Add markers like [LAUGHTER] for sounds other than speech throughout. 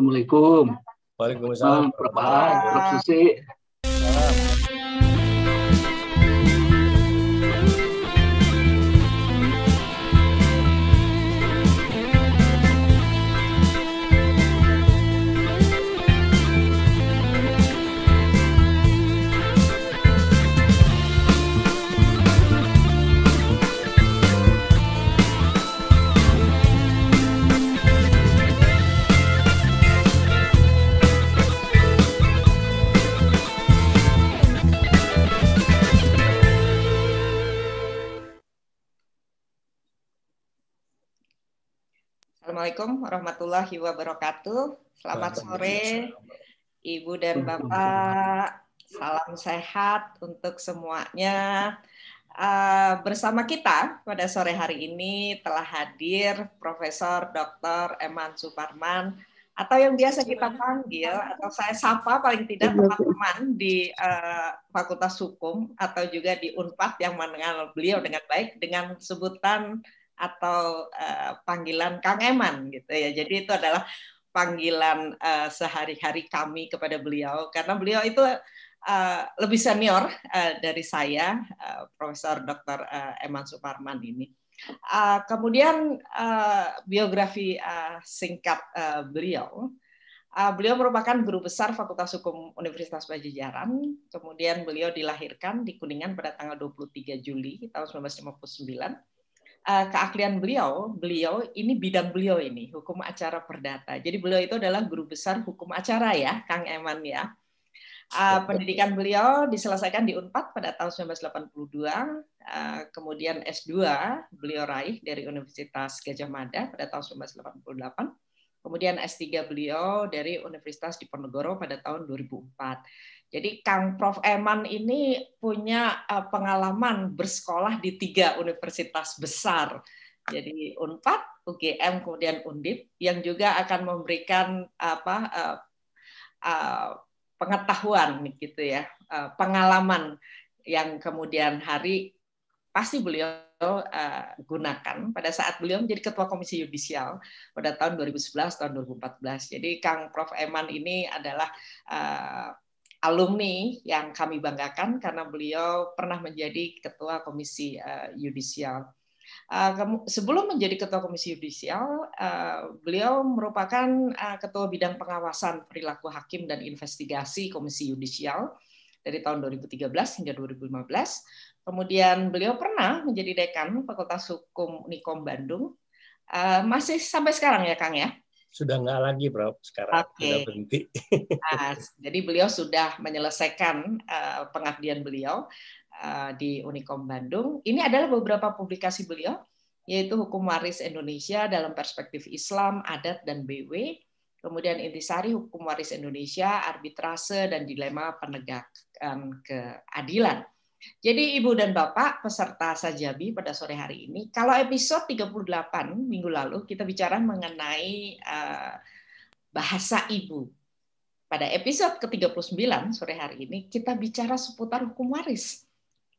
Assalamualaikum. Waalaikumsalam. Prof. Susi. Assalamualaikum warahmatullahi wabarakatuh. Selamat sore, Ibu dan Bapak. Salam sehat untuk semuanya. Ah, bersama kita pada sore hari ini telah hadir Profesor Dr. Eman Suparman atau yang biasa kita panggil atau saya sapa paling tidak iya, teman-teman di uh, Fakultas Hukum atau juga di Unpad yang mengenal beliau dengan baik dengan sebutan atau uh, panggilan Kang Eman gitu ya. Jadi itu adalah panggilan uh, sehari-hari kami kepada beliau karena beliau itu uh, lebih senior uh, dari saya uh, Profesor Dr. Uh, Eman Suparman ini. Uh, kemudian uh, biografi uh, singkat uh, beliau Uh, beliau merupakan guru besar Fakultas Hukum Universitas Pajajaran. Kemudian beliau dilahirkan di Kuningan pada tanggal 23 Juli tahun 1959 Eh, keahlian beliau, beliau ini bidang beliau ini hukum acara perdata. Jadi beliau itu adalah guru besar hukum acara ya, Kang Eman ya. Uh, pendidikan beliau diselesaikan di Unpad pada tahun 1982, uh, eh, kemudian S2 beliau raih dari Universitas Gajah Mada pada tahun 1988, kemudian S3 beliau dari Universitas Diponegoro pada tahun 2004. Jadi Kang Prof. Eman ini punya eh, pengalaman bersekolah di tiga universitas besar. Jadi Unpad, UGM, kemudian Undip yang juga akan memberikan apa uh, uh, pengetahuan gitu ya, uh, pengalaman yang kemudian hari pasti beliau uh, gunakan pada saat beliau menjadi ketua komisi yudisial pada tahun 2011 tahun 2014. Jadi Kang Prof Eman ini adalah uh, alumni yang kami banggakan karena beliau pernah menjadi ketua komisi eh, yudisial. Eh, sebelum menjadi ketua komisi yudisial, eh, beliau merupakan ketua bidang pengawasan perilaku hakim dan investigasi komisi yudisial dari tahun 2013 hingga 2015. Kemudian beliau pernah menjadi dekan Fakultas Hukum Unikom Bandung. masih sampai sekarang ya Kang ya? sudah nggak lagi Prof sekarang okay. sudah berhenti. nah, [LAUGHS] jadi beliau sudah menyelesaikan uh, pengabdian beliau uh, di Unikom Bandung. Ini adalah beberapa publikasi beliau yaitu Hukum Waris Indonesia dalam Perspektif Islam, Adat dan BW, kemudian Intisari Hukum Waris Indonesia, Arbitrase dan Dilema Penegakan Keadilan. Jadi Ibu dan Bapak peserta Sajabi pada sore hari ini, kalau episode 38 minggu lalu kita bicara mengenai eh, bahasa ibu. Pada episode ke-39 sore hari ini kita bicara seputar hukum waris.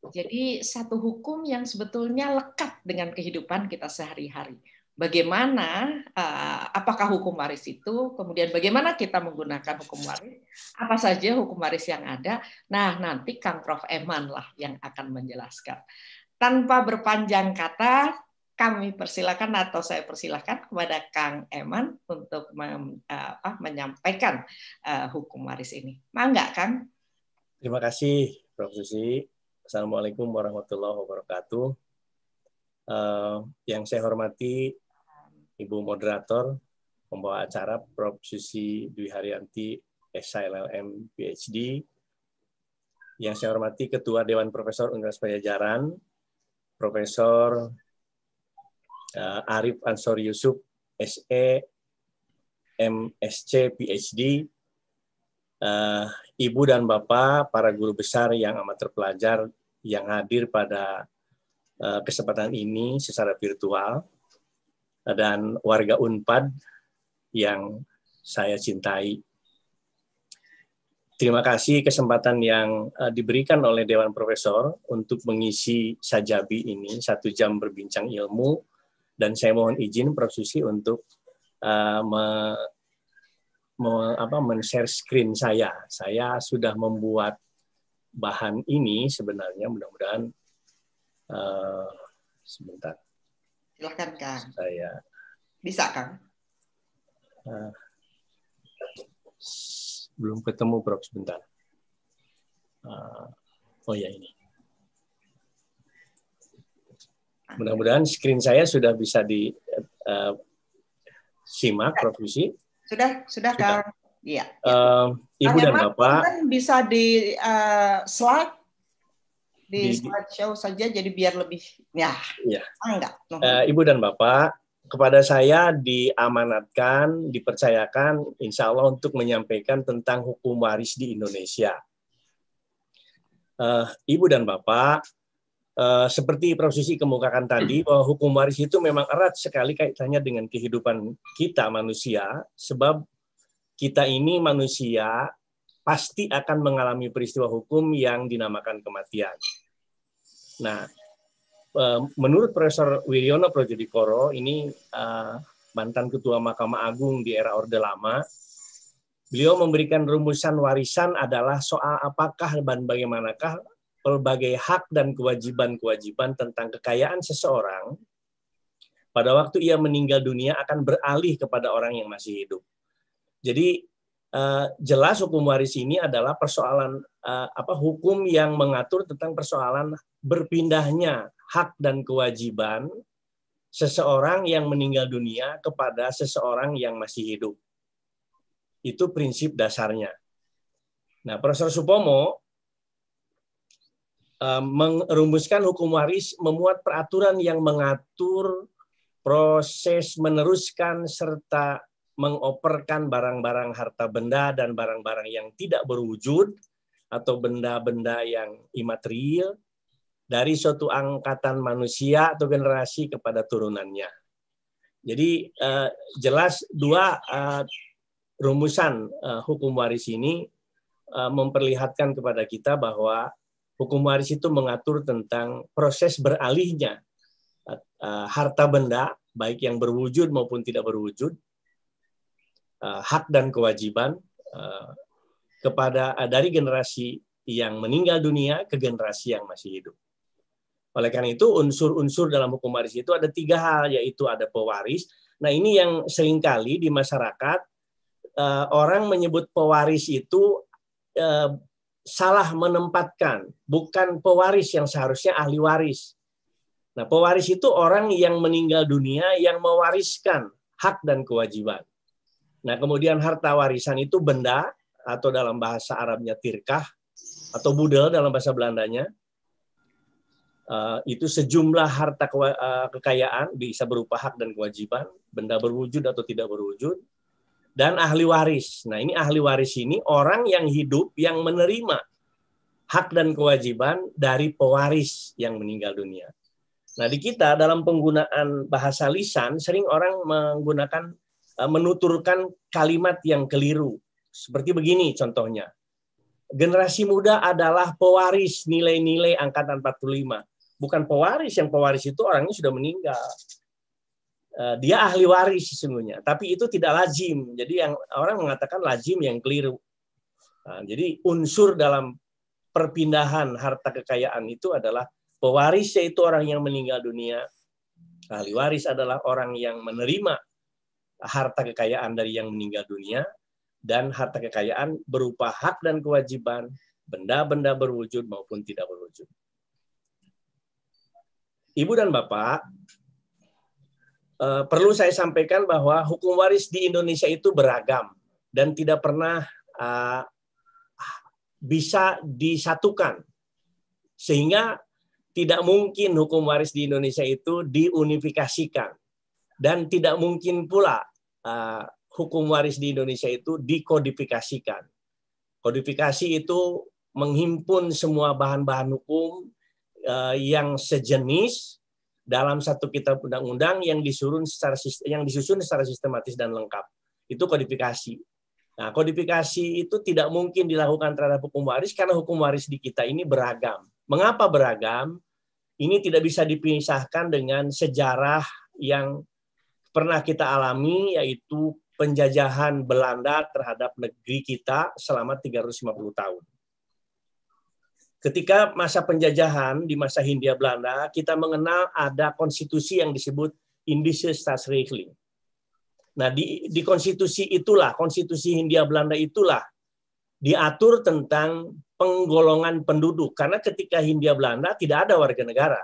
Jadi satu hukum yang sebetulnya lekat dengan kehidupan kita sehari-hari bagaimana uh, apakah hukum waris itu, kemudian bagaimana kita menggunakan hukum waris, apa saja hukum waris yang ada. Nah, nanti Kang Prof Eman lah yang akan menjelaskan. Tanpa berpanjang kata, kami persilakan atau saya persilakan kepada Kang Eman untuk mem, eh, apa, menyampaikan uh, hukum waris ini. Mangga, Kang. Terima kasih, Prof Susi. Assalamualaikum warahmatullahi wabarakatuh. Uh, yang saya hormati Ibu Moderator pembawa acara Prof. Susi Dwi Haryanti, SILLM, PhD. Yang saya hormati Ketua Dewan Profesor Universitas Pajajaran, Profesor uh, Arif Ansor Yusuf, SE, MSC, PhD, uh, eh, Ibu dan Bapak, para guru besar yang amat terpelajar yang hadir pada Eh, kesempatan ini secara virtual dan warga Unpad yang saya cintai. Terima kasih kesempatan yang eh, diberikan oleh Dewan Profesor untuk mengisi sajabi ini satu jam berbincang ilmu dan saya mohon izin Prof Susi untuk uh, apa, men-share screen saya. Saya sudah membuat bahan ini sebenarnya mudah-mudahan Eh, sebentar. Silakan Kang. Saya. Bisa Kang. Uh, belum ketemu Prof sebentar. Uh, oh ya ini. Mudah-mudahan screen saya sudah bisa di uh, simak Prof Yusi. Sudah, sudah, sudah. Kang. Iya. Uh, Ibu dan Bapak kan bisa di uh, slide di, di slideshow saja jadi biar lebih ya. ya. Enggak. Uh, Ibu dan Bapak, kepada saya diamanatkan, dipercayakan insya Allah untuk menyampaikan tentang hukum waris di Indonesia. Uh, Ibu dan Bapak, uh, seperti prosesi kemukakan tadi, [CLEARS THROAT] bahwa hukum waris itu memang erat sekali kaitannya dengan kehidupan kita manusia, sebab kita ini manusia pasti akan mengalami peristiwa hukum yang dinamakan kematian Nah, eh, menurut Profesor Wiryono Projodikoro, ini eh, mantan Ketua Mahkamah Agung di era Orde Lama, beliau memberikan rumusan warisan adalah soal apakah dan bagaimanakah pelbagai hak dan kewajiban-kewajiban tentang kekayaan seseorang pada waktu ia meninggal dunia akan beralih kepada orang yang masih hidup. Jadi Eh, jelas hukum waris ini adalah persoalan uh, apa hukum yang mengatur tentang persoalan berpindahnya hak dan kewajiban seseorang yang meninggal dunia kepada seseorang yang masih hidup. Itu prinsip dasarnya. Nah, Profesor Supomo eh, merumuskan hukum waris memuat peraturan yang mengatur proses meneruskan serta mengoperkan barang-barang harta benda dan barang-barang yang tidak berwujud atau benda-benda yang imaterial dari suatu angkatan manusia atau generasi kepada turunannya. Jadi eh, jelas dua eh, rumusan eh, hukum waris ini eh, memperlihatkan kepada kita bahwa hukum waris itu mengatur tentang proses beralihnya eh, harta benda baik yang berwujud maupun tidak berwujud Eh, hak dan kewajiban eh, kepada eh, dari generasi yang meninggal dunia ke generasi yang masih hidup. Oleh karena itu unsur-unsur dalam hukum waris itu ada tiga hal yaitu ada pewaris. Nah ini yang seringkali di masyarakat orang menyebut pewaris itu salah menempatkan, bukan pewaris yang seharusnya ahli waris. Nah pewaris itu orang yang meninggal dunia yang mewariskan hak dan kewajiban. Nah, kemudian harta warisan itu benda atau dalam bahasa Arabnya tirkah atau budel dalam bahasa Belandanya. Uh, itu sejumlah harta uh, kekayaan bisa berupa hak dan kewajiban, benda berwujud atau tidak berwujud, dan ahli waris. Nah, ini ahli waris ini orang yang hidup yang menerima hak dan kewajiban dari pewaris yang meninggal dunia. Nah, di kita dalam penggunaan bahasa lisan sering orang menggunakan Eh, menuturkan kalimat yang keliru. Seperti begini contohnya. Generasi muda adalah pewaris nilai-nilai angkatan 45. Bukan pewaris, yang pewaris itu orangnya sudah meninggal. Eh, dia ahli waris sesungguhnya, tapi itu tidak lazim. Jadi yang orang mengatakan lazim yang keliru. Nah, jadi unsur dalam perpindahan harta kekayaan itu adalah pewaris yaitu orang yang meninggal dunia. Ahli waris adalah orang yang menerima harta kekayaan dari yang meninggal dunia dan harta kekayaan berupa hak dan kewajiban, benda-benda berwujud maupun tidak berwujud. Ibu dan Bapak, eh, perlu saya sampaikan bahwa hukum waris di Indonesia itu beragam dan tidak pernah eh, bisa disatukan. Sehingga tidak mungkin hukum waris di Indonesia itu diunifikasikan dan tidak mungkin pula uh, hukum waris di Indonesia itu dikodifikasikan. Kodifikasi itu menghimpun semua bahan-bahan hukum uh, yang sejenis dalam satu kitab undang-undang yang disusun secara yang disusun secara sistematis dan lengkap. Itu kodifikasi. Nah, kodifikasi itu tidak mungkin dilakukan terhadap hukum waris karena hukum waris di kita ini beragam. Mengapa beragam? Ini tidak bisa dipisahkan dengan sejarah yang pernah kita alami yaitu penjajahan Belanda terhadap negeri kita selama 350 tahun. Ketika masa penjajahan di masa Hindia Belanda, kita mengenal ada konstitusi yang disebut Indische Staatsregeling. Nah, di, di konstitusi itulah, konstitusi Hindia Belanda itulah diatur tentang penggolongan penduduk. Karena ketika Hindia Belanda tidak ada warga negara.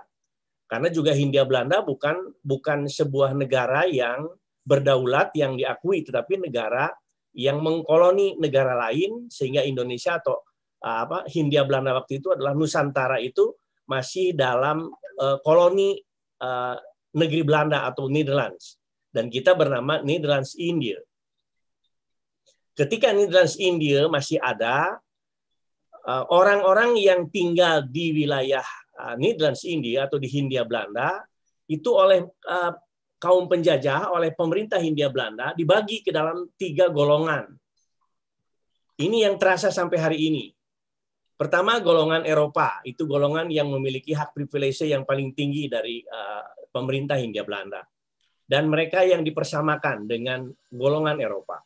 Karena juga Hindia Belanda bukan bukan sebuah negara yang berdaulat yang diakui, tetapi negara yang mengkoloni negara lain sehingga Indonesia atau ah, apa Hindia Belanda waktu itu adalah Nusantara itu masih dalam uh, koloni uh, negeri Belanda atau Netherlands dan kita bernama Netherlands India. Ketika Netherlands India masih ada, eh, orang-orang yang tinggal di wilayah Ah, Netherlands India atau di Hindia Belanda itu oleh uh, kaum penjajah oleh pemerintah Hindia Belanda dibagi ke dalam tiga golongan. Ini yang terasa sampai hari ini. Pertama golongan Eropa itu golongan yang memiliki hak privilege yang paling tinggi dari uh, pemerintah Hindia Belanda dan mereka yang dipersamakan dengan golongan Eropa.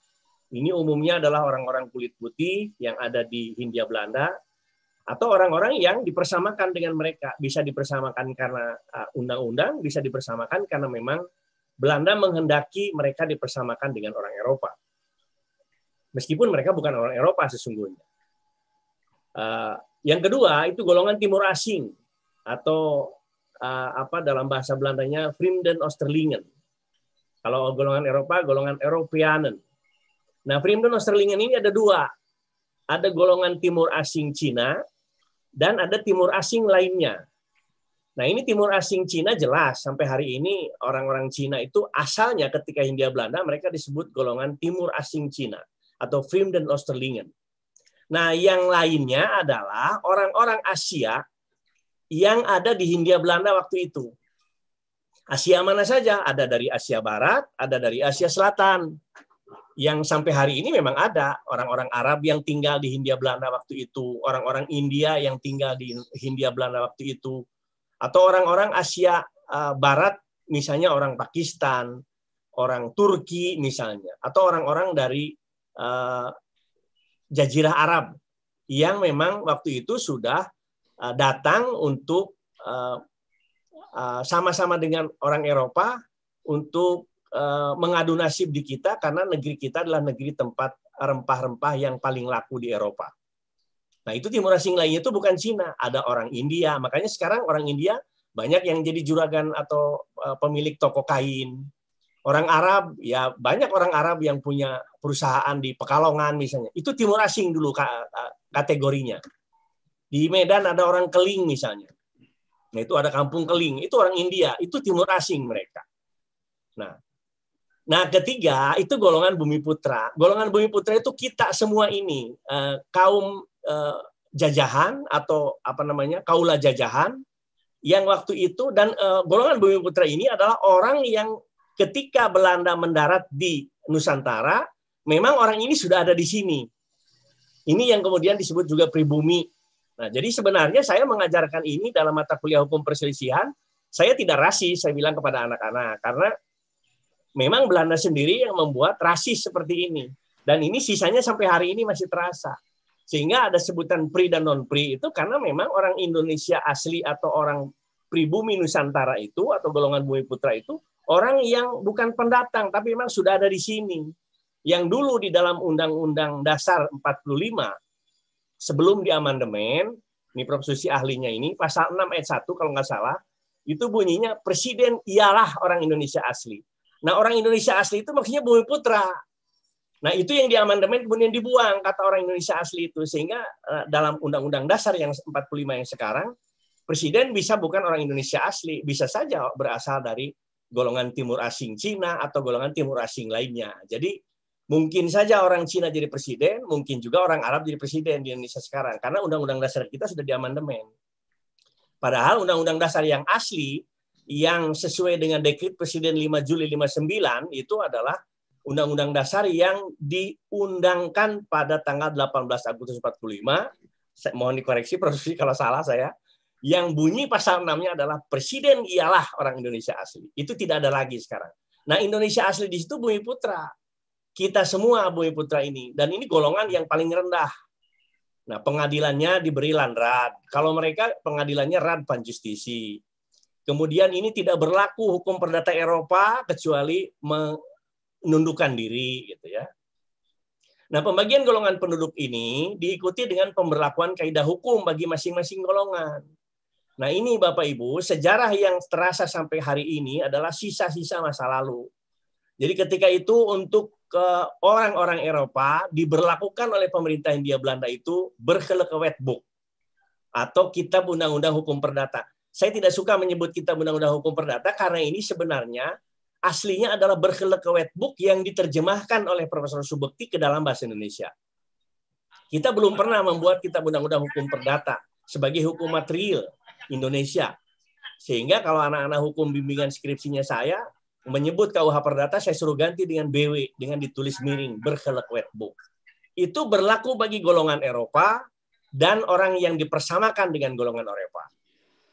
Ini umumnya adalah orang-orang kulit putih yang ada di Hindia Belanda atau orang-orang yang dipersamakan dengan mereka bisa dipersamakan karena uh, undang-undang bisa dipersamakan karena memang Belanda menghendaki mereka dipersamakan dengan orang Eropa meskipun mereka bukan orang Eropa sesungguhnya uh, yang kedua itu golongan timur asing atau uh, apa dalam bahasa Belandanya Vreemden Oosterlingen kalau golongan Eropa golongan Europeanen nah Vreemden Oosterlingen ini ada dua ada golongan timur asing Cina dan ada timur asing lainnya. Nah, ini timur asing Cina jelas sampai hari ini orang-orang Cina itu asalnya ketika Hindia Belanda mereka disebut golongan timur asing Cina atau Film dan Osterlingen. Nah, yang lainnya adalah orang-orang Asia yang ada di Hindia Belanda waktu itu. Asia mana saja? Ada dari Asia Barat, ada dari Asia Selatan yang sampai hari ini memang ada orang-orang Arab yang tinggal di Hindia Belanda waktu itu, orang-orang India yang tinggal di Hindia Belanda waktu itu, atau orang-orang Asia eh, Barat, misalnya orang Pakistan, orang Turki misalnya, atau orang-orang dari eh, Jazirah Arab yang memang waktu itu sudah eh, datang untuk sama-sama dengan orang Eropa untuk Eh, mengadu nasib di kita karena negeri kita adalah negeri tempat rempah-rempah yang paling laku di Eropa. Nah itu timur asing lainnya itu bukan Cina, ada orang India. Makanya sekarang orang India banyak yang jadi juragan atau eh, pemilik toko kain. Orang Arab, ya banyak orang Arab yang punya perusahaan di Pekalongan misalnya. Itu timur asing dulu kategorinya. Di Medan ada orang Keling misalnya. Nah itu ada kampung Keling, itu orang India, itu timur asing mereka. Nah Nah, ketiga itu golongan bumi putra. Golongan bumi putra itu kita semua ini eh, kaum eh, jajahan atau apa namanya kaula jajahan yang waktu itu dan eh, golongan bumi putra ini adalah orang yang ketika Belanda mendarat di Nusantara, memang orang ini sudah ada di sini. Ini yang kemudian disebut juga pribumi. Nah, jadi sebenarnya saya mengajarkan ini dalam mata kuliah hukum perselisihan, saya tidak rasis, saya bilang kepada anak-anak karena memang Belanda sendiri yang membuat rasis seperti ini. Dan ini sisanya sampai hari ini masih terasa. Sehingga ada sebutan pri dan non-pri itu karena memang orang Indonesia asli atau orang pribumi Nusantara itu atau golongan bumi putra itu orang yang bukan pendatang tapi memang sudah ada di sini. Yang dulu di dalam Undang-Undang Dasar 45 sebelum diamandemen, ini Prof. Susi ahlinya ini, pasal 6 ayat 1 kalau nggak salah, itu bunyinya presiden ialah orang Indonesia asli. Nah, orang Indonesia asli itu maksudnya Bumi Putra. Nah, itu yang diamandemen kemudian dibuang kata orang Indonesia asli itu sehingga eh, dalam Undang-Undang Dasar yang 45 yang sekarang presiden bisa bukan orang Indonesia asli, bisa saja berasal dari golongan timur asing Cina atau golongan timur asing lainnya. Jadi mungkin saja orang Cina jadi presiden, mungkin juga orang Arab jadi presiden di Indonesia sekarang karena Undang-Undang Dasar kita sudah diamandemen. Padahal Undang-Undang Dasar yang asli yang sesuai dengan dekrit Presiden 5 Juli 59 itu adalah Undang-Undang Dasar yang diundangkan pada tanggal 18 Agustus 45. Saya Mohon dikoreksi Prof. kalau salah saya. Yang bunyi pasal 6-nya adalah Presiden ialah orang Indonesia asli. Itu tidak ada lagi sekarang. Nah Indonesia asli di situ Bumi Putra. Kita semua Bumi Putra ini. Dan ini golongan yang paling rendah. Nah pengadilannya diberi landrat. Kalau mereka pengadilannya rad panjustisi Kemudian ini tidak berlaku hukum perdata Eropa kecuali menundukkan diri gitu ya. Nah, pembagian golongan penduduk ini diikuti dengan pemberlakuan kaidah hukum bagi masing-masing golongan. Nah, ini Bapak Ibu, sejarah yang terasa sampai hari ini adalah sisa-sisa masa lalu. Jadi ketika itu untuk ke eh, orang-orang Eropa diberlakukan oleh pemerintah India Belanda itu berkelekewet book atau kitab undang-undang hukum perdata. Saya tidak suka menyebut kita undang-undang hukum perdata karena ini sebenarnya aslinya adalah berkelek ke wetbook yang diterjemahkan oleh Profesor Subekti ke dalam bahasa Indonesia. Kita belum pernah membuat kita undang-undang hukum perdata sebagai hukum material Indonesia. Sehingga kalau anak-anak hukum bimbingan skripsinya saya menyebut KUH perdata, saya suruh ganti dengan BW, dengan ditulis miring, berkelek wetbook. Itu berlaku bagi golongan Eropa dan orang yang dipersamakan dengan golongan Eropa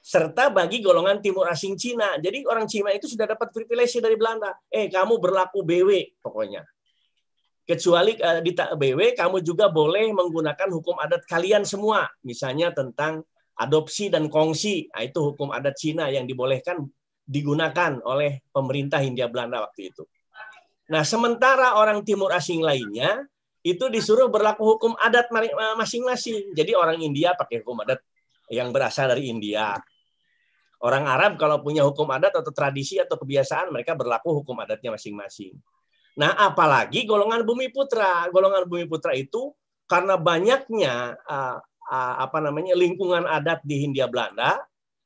serta bagi golongan timur asing Cina. Jadi orang Cina itu sudah dapat privilege dari Belanda. Eh, kamu berlaku BW pokoknya. Kecuali eh, di BW, kamu juga boleh menggunakan hukum adat kalian semua. Misalnya tentang adopsi dan kongsi. Nah, itu hukum adat Cina yang dibolehkan digunakan oleh pemerintah Hindia Belanda waktu itu. Nah, sementara orang timur asing lainnya itu disuruh berlaku hukum adat masing-masing. Jadi orang India pakai hukum adat yang berasal dari India. Orang Arab kalau punya hukum adat atau tradisi atau kebiasaan mereka berlaku hukum adatnya masing-masing. Nah, apalagi golongan bumi putra. Golongan bumi putra itu karena banyaknya eh, eh, apa namanya lingkungan adat di Hindia Belanda,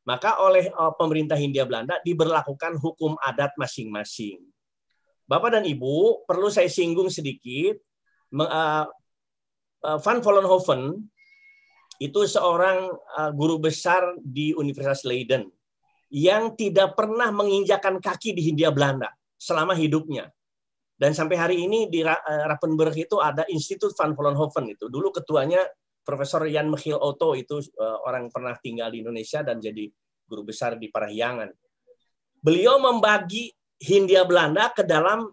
maka oleh eh, pemerintah Hindia Belanda diberlakukan hukum adat masing-masing. Bapak dan Ibu, perlu saya singgung sedikit uh, Van Vollenhoven itu seorang guru besar di Universitas Leiden yang tidak pernah menginjakan kaki di Hindia Belanda selama hidupnya. Dan sampai hari ini di Rappenburg eh, itu ada Institut Van Vollenhoven itu. Dulu ketuanya Profesor Jan Michiel Otto itu eh, orang pernah tinggal di Indonesia dan jadi guru besar di Parahyangan. Beliau membagi Hindia Belanda ke dalam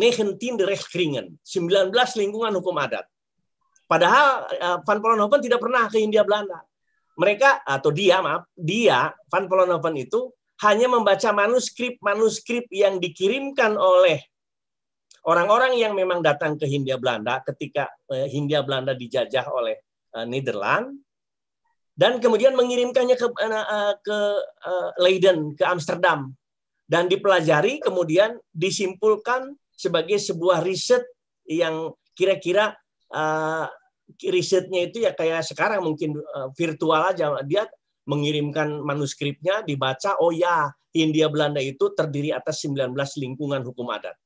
Nehentin de 19 lingkungan hukum adat. Padahal eh, Van Vollenhoven tidak pernah ke Hindia Belanda mereka atau dia maaf dia Van Polonoven itu hanya membaca manuskrip-manuskrip yang dikirimkan oleh orang-orang yang memang datang ke Hindia Belanda ketika eh, Hindia Belanda dijajah oleh eh, Nederland dan kemudian mengirimkannya ke eh, ke Leiden ke Amsterdam dan dipelajari kemudian disimpulkan sebagai sebuah riset yang kira-kira risetnya itu ya kayak sekarang mungkin eh, virtual aja dia mengirimkan manuskripnya dibaca oh ya Hindia Belanda itu terdiri atas 19 lingkungan hukum adat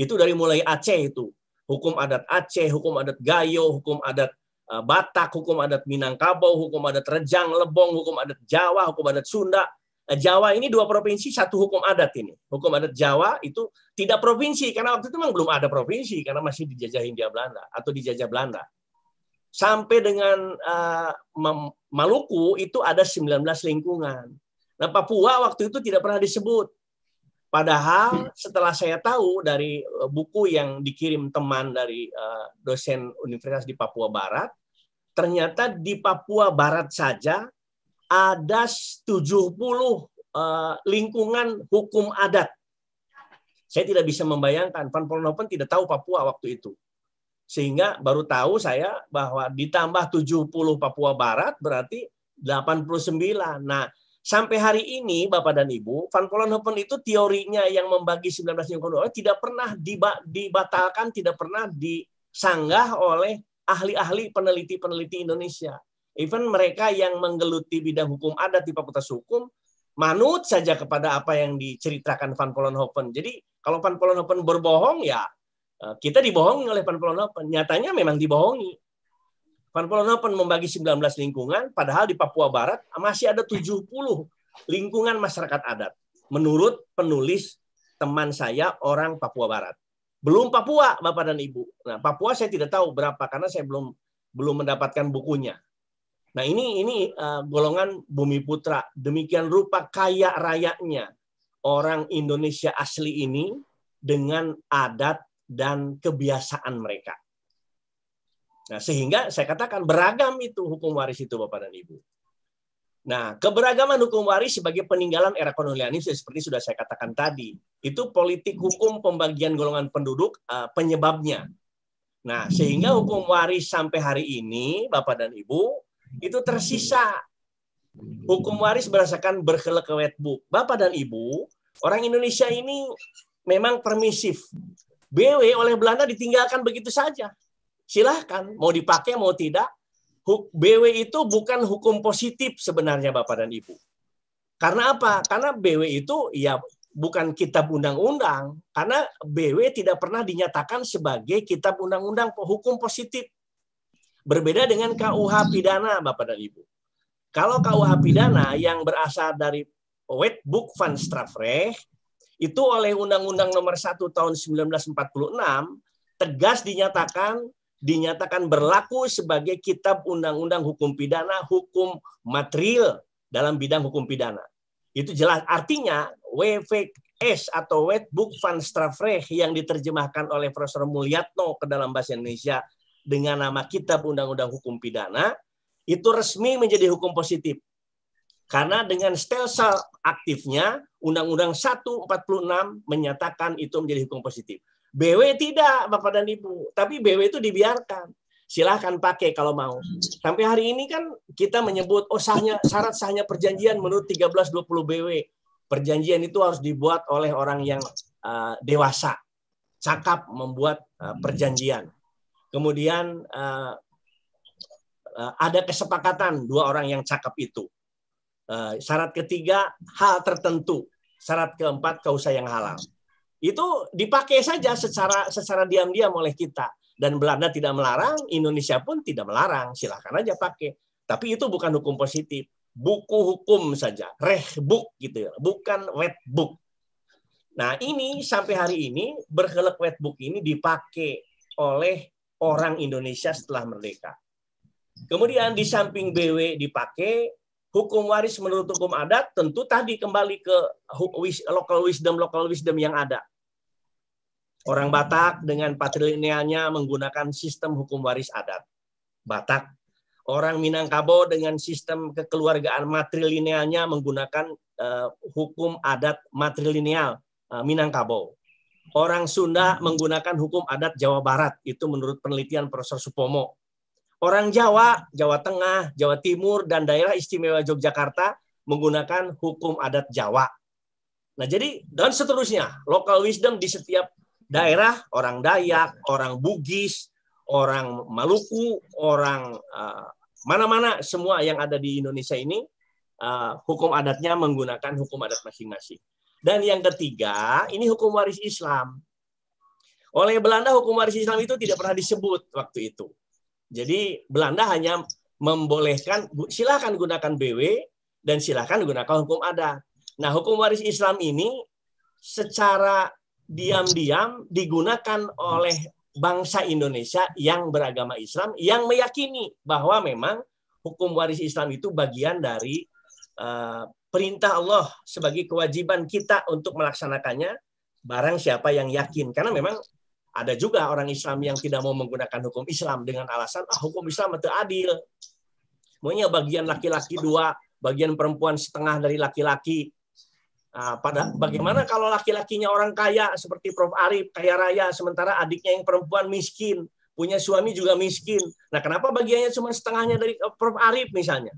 itu dari mulai Aceh itu hukum adat Aceh hukum adat Gayo hukum adat eh, Batak hukum adat Minangkabau hukum adat Rejang Lebong hukum adat Jawa hukum adat Sunda Eh, Jawa ini dua provinsi, satu hukum adat ini. Hukum adat Jawa itu tidak provinsi, karena waktu itu memang belum ada provinsi, karena masih dijajah Hindia Belanda atau dijajah Belanda. Sampai dengan uh, Maluku itu ada 19 lingkungan. Nah, Papua waktu itu tidak pernah disebut. Padahal setelah saya tahu dari eh, buku yang dikirim teman dari uh, dosen universitas di Papua Barat, ternyata di Papua Barat saja ada 70 eh, lingkungan hukum adat. Saya tidak bisa membayangkan, Van Vollenhoven tidak tahu Papua waktu itu. Sehingga baru tahu saya bahwa ditambah 70 Papua Barat berarti 89. Nah, sampai hari ini Bapak dan Ibu, Van Vollenhoven itu teorinya yang membagi 19 lingkungan tidak pernah dibatalkan, tidak pernah disanggah oleh ahli-ahli peneliti-peneliti Indonesia Even mereka yang menggeluti bidang hukum adat di Fakultas Hukum, manut saja kepada apa yang diceritakan Van Polenhoven. Jadi kalau Van Polenhoven berbohong, ya eh, kita dibohongi oleh Van Polenhoven. Nyatanya memang dibohongi. Van Polenhoven membagi 19 lingkungan, padahal di Papua Barat masih ada 70 lingkungan masyarakat adat. Menurut penulis teman saya, orang Papua Barat belum Papua Bapak dan Ibu. Nah, Papua saya tidak tahu berapa karena saya belum belum mendapatkan bukunya. Nah ini ini uh, golongan bumi putra demikian rupa kaya rayanya orang Indonesia asli ini dengan adat dan kebiasaan mereka. Nah sehingga saya katakan beragam itu hukum waris itu bapak dan ibu. Nah keberagaman hukum waris sebagai peninggalan era kolonialisme seperti sudah saya katakan tadi itu politik hukum pembagian golongan penduduk eh, penyebabnya. Nah sehingga hukum waris sampai hari ini bapak dan ibu itu tersisa hukum waris berdasarkan berkelekewet bu Bapak dan Ibu, orang Indonesia ini memang permisif. BW oleh Belanda ditinggalkan begitu saja. Silahkan, mau dipakai mau tidak. BW itu bukan hukum positif sebenarnya Bapak dan Ibu. Karena apa? Karena BW itu ya bukan kitab undang-undang. Karena BW tidak pernah dinyatakan sebagai kitab undang-undang hukum positif. Berbeda dengan KUH pidana Bapak dan Ibu. Kalau KUH pidana yang berasal dari Wet Book van Strafrecht itu oleh Undang-Undang Nomor 1 Tahun 1946 tegas dinyatakan dinyatakan berlaku sebagai kitab Undang-Undang Hukum Pidana hukum material dalam bidang hukum pidana. Itu jelas artinya WVS atau Book van Strafrecht yang diterjemahkan oleh Profesor Mulyatno ke dalam bahasa Indonesia dengan nama Kitab Undang-Undang Hukum Pidana itu resmi menjadi hukum positif. Karena dengan stelsel aktifnya, Undang-Undang 146 menyatakan itu menjadi hukum positif. BW tidak, Bapak dan Ibu. Tapi BW itu dibiarkan. Silahkan pakai kalau mau. Sampai hari ini kan kita menyebut oh sahnya, syarat sahnya perjanjian menurut 1320 BW. Perjanjian itu harus dibuat oleh orang yang uh, dewasa, cakap membuat uh, perjanjian. Kemudian uh, ada kesepakatan dua orang yang cakep itu. Eh, syarat ketiga hal tertentu, syarat keempat kausa yang halal. Itu dipakai saja secara secara diam-diam oleh kita dan Belanda tidak melarang, Indonesia pun tidak melarang, silahkan aja pakai. Tapi itu bukan hukum positif, buku hukum saja, rehbook gitu ya, bukan wetbook. Nah ini sampai hari ini berkelek wetbook ini dipakai oleh orang Indonesia setelah merdeka. Kemudian di samping BW dipakai, hukum waris menurut hukum adat tentu tadi kembali ke local wisdom local wisdom yang ada. Orang Batak dengan patrilinealnya menggunakan sistem hukum waris adat. Batak. Orang Minangkabau dengan sistem kekeluargaan matrilinealnya menggunakan uh, hukum adat matrilineal uh, Minangkabau. Orang Sunda menggunakan hukum adat Jawa Barat, itu menurut penelitian Profesor Supomo. Orang Jawa, Jawa Tengah, Jawa Timur, dan daerah istimewa Yogyakarta menggunakan hukum adat Jawa. Nah, jadi dan seterusnya, local wisdom di setiap daerah, orang Dayak, orang Bugis, orang Maluku, orang eh, mana-mana uh, semua yang ada di Indonesia ini uh, hukum adatnya menggunakan hukum adat masing-masing. Dan yang ketiga, ini hukum waris Islam. Oleh Belanda hukum waris Islam itu tidak pernah disebut waktu itu. Jadi Belanda hanya membolehkan silakan gunakan BW dan silakan gunakan hukum adat. Nah, hukum waris Islam ini secara diam-diam digunakan oleh bangsa Indonesia yang beragama Islam yang meyakini bahwa memang hukum waris Islam itu bagian dari eh, perintah Allah sebagai kewajiban kita untuk melaksanakannya barang siapa yang yakin karena memang ada juga orang Islam yang tidak mau menggunakan hukum Islam dengan alasan ah hukum Islam itu adil maunya bagian laki-laki dua bagian perempuan setengah dari laki-laki Nah, pada bagaimana kalau laki-lakinya orang kaya seperti Prof Arif kaya raya sementara adiknya yang perempuan miskin punya suami juga miskin. Nah kenapa bagiannya cuma setengahnya dari eh, Prof Arif misalnya?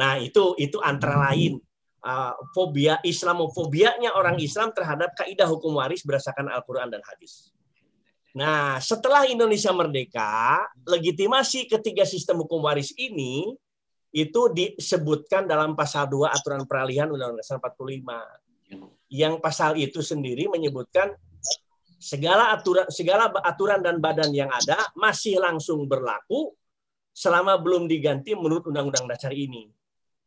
Nah itu itu antara lain uh, fobia Islamofobianya orang Islam terhadap kaidah hukum waris berdasarkan Al-Qur'an dan hadis. Nah, setelah Indonesia merdeka, legitimasi ketiga sistem hukum waris ini itu disebutkan dalam pasal 2 aturan peralihan Undang-Undang Dasar 45. Yang pasal itu sendiri menyebutkan segala aturan segala aturan dan badan yang ada masih langsung berlaku selama belum diganti menurut Undang-Undang Dasar ini.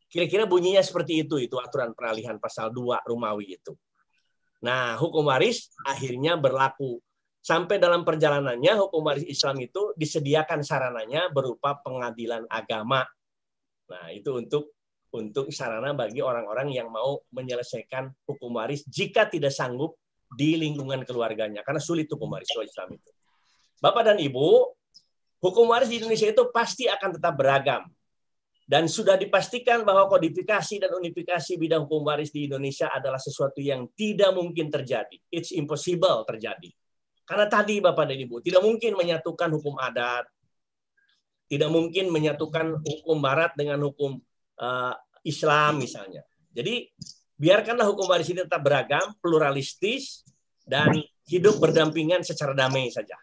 Kira-kira bunyinya seperti itu, itu aturan peralihan pasal 2 Romawi itu. Nah, hukum waris akhirnya berlaku. Sampai dalam perjalanannya, hukum waris Islam itu disediakan sarananya berupa pengadilan agama. Nah, itu untuk untuk sarana bagi orang-orang yang mau menyelesaikan hukum waris jika tidak sanggup di lingkungan keluarganya. Karena sulit hukum waris Islam itu. Bapak dan Ibu, hukum waris di Indonesia itu pasti akan tetap beragam dan sudah dipastikan bahwa kodifikasi dan unifikasi bidang hukum waris di Indonesia adalah sesuatu yang tidak mungkin terjadi. It's impossible terjadi. Karena tadi Bapak dan Ibu, tidak mungkin menyatukan hukum adat, tidak mungkin menyatukan hukum barat dengan hukum uh, Islam misalnya. Jadi biarkanlah hukum waris ini tetap beragam, pluralistis, dan hidup berdampingan secara damai saja.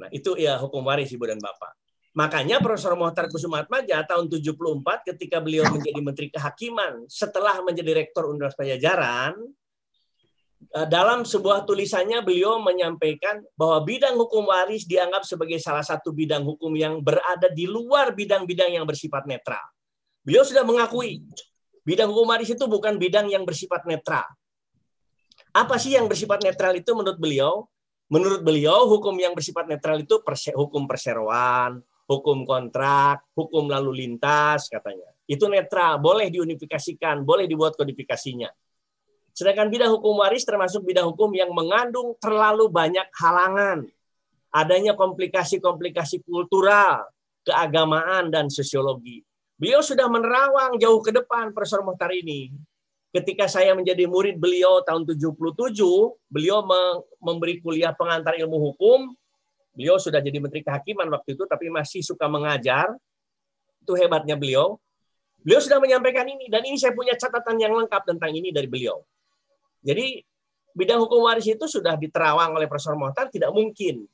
Nah itu ya hukum waris Ibu dan Bapak. Makanya Profesor Mohtar Kusumatmaja tahun 74 ketika beliau menjadi Menteri Kehakiman setelah menjadi Rektor Universitas Pajajaran eh, dalam sebuah tulisannya beliau menyampaikan bahwa bidang hukum waris dianggap sebagai salah satu bidang hukum yang berada di luar bidang-bidang yang bersifat netral. Beliau sudah mengakui bidang hukum waris itu bukan bidang yang bersifat netral. Apa sih yang bersifat netral itu menurut beliau? Menurut beliau hukum yang bersifat netral itu perse hukum perseroan, hukum kontrak, hukum lalu lintas katanya. Itu netral, boleh diunifikasikan, boleh dibuat kodifikasinya. Sedangkan bidang hukum waris termasuk bidang hukum yang mengandung terlalu banyak halangan. Adanya komplikasi-komplikasi kultural, keagamaan, dan sosiologi. Beliau sudah menerawang jauh ke depan Profesor Muhtar ini. Ketika saya menjadi murid beliau tahun 77, beliau memberi kuliah pengantar ilmu hukum, Beliau sudah jadi Menteri Kehakiman waktu itu, tapi masih suka mengajar. Itu hebatnya beliau. Beliau sudah menyampaikan ini, dan ini saya punya catatan yang lengkap tentang ini dari beliau. Jadi bidang hukum waris itu sudah diterawang oleh Profesor Mohtar tidak mungkin.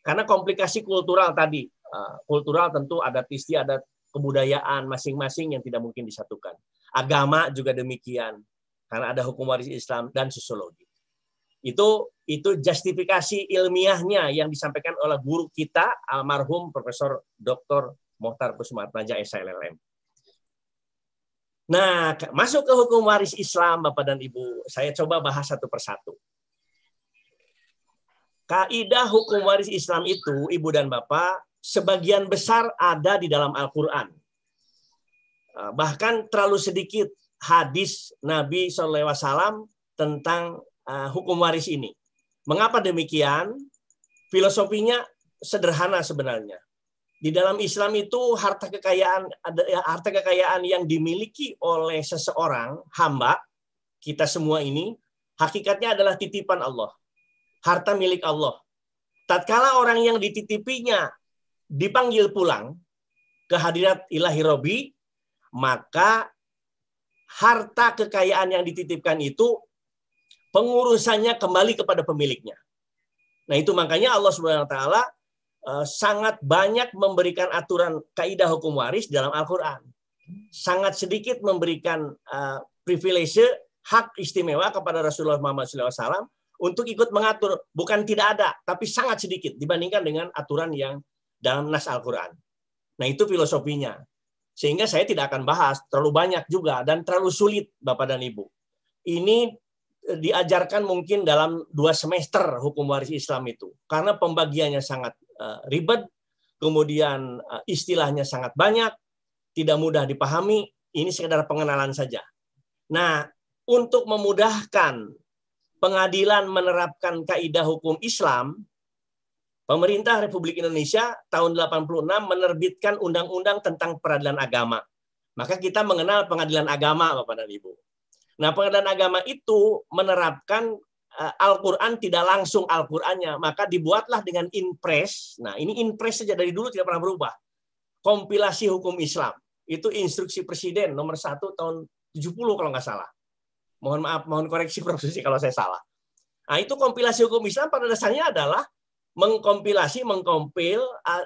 Karena komplikasi kultural tadi. Ah, kultural tentu ada tisti, ada kebudayaan masing-masing yang tidak mungkin disatukan. Agama juga demikian. Karena ada hukum waris Islam dan sosiologi. Itu itu justifikasi ilmiahnya yang disampaikan oleh guru kita almarhum Profesor Dr. Mohtar Kusumataja SLLM. Nah, masuk ke hukum waris Islam, Bapak dan Ibu, saya coba bahas satu persatu. Kaidah hukum waris Islam itu, Ibu dan Bapak, sebagian besar ada di dalam Al-Quran. Eh, bahkan terlalu sedikit hadis Nabi SAW tentang Eh, hukum waris ini. Mengapa demikian? Filosofinya sederhana sebenarnya. Di dalam Islam itu harta kekayaan ada ya, harta kekayaan yang dimiliki oleh seseorang hamba kita semua ini hakikatnya adalah titipan Allah. Harta milik Allah. Tatkala orang yang dititipinya dipanggil pulang ke hadirat Ilahi Robi, maka harta kekayaan yang dititipkan itu pengurusannya kembali kepada pemiliknya. Nah, itu makanya Allah Subhanahu wa taala eh, sangat banyak memberikan aturan kaidah hukum waris dalam Al-Qur'an. Sangat sedikit memberikan eh, privilege hak istimewa kepada Rasulullah Muhammad SAW untuk ikut mengatur. Bukan tidak ada, tapi sangat sedikit dibandingkan dengan aturan yang dalam nas Al-Quran. Nah itu filosofinya. Sehingga saya tidak akan bahas terlalu banyak juga dan terlalu sulit Bapak dan Ibu. Ini diajarkan mungkin dalam dua semester hukum waris Islam itu karena pembagiannya sangat eh, ribet, kemudian eh, istilahnya sangat banyak, tidak mudah dipahami. Ini sekedar pengenalan saja. Nah, untuk memudahkan pengadilan menerapkan kaidah hukum Islam, pemerintah Republik Indonesia tahun 86 menerbitkan undang-undang tentang peradilan agama. Maka kita mengenal pengadilan agama, Bapak dan Ibu. Nah, pengadilan agama itu menerapkan eh, Al-Quran tidak langsung Al-Qurannya, maka dibuatlah dengan impres. Nah, ini impres saja dari dulu tidak pernah berubah. Kompilasi hukum Islam. Itu instruksi presiden nomor satu tahun 70 kalau nggak salah. Mohon maaf, mohon koreksi [LAUGHS] prosesi kalau saya salah. Nah, itu kompilasi hukum Islam pada dasarnya adalah mengkompilasi, mengkompil eh,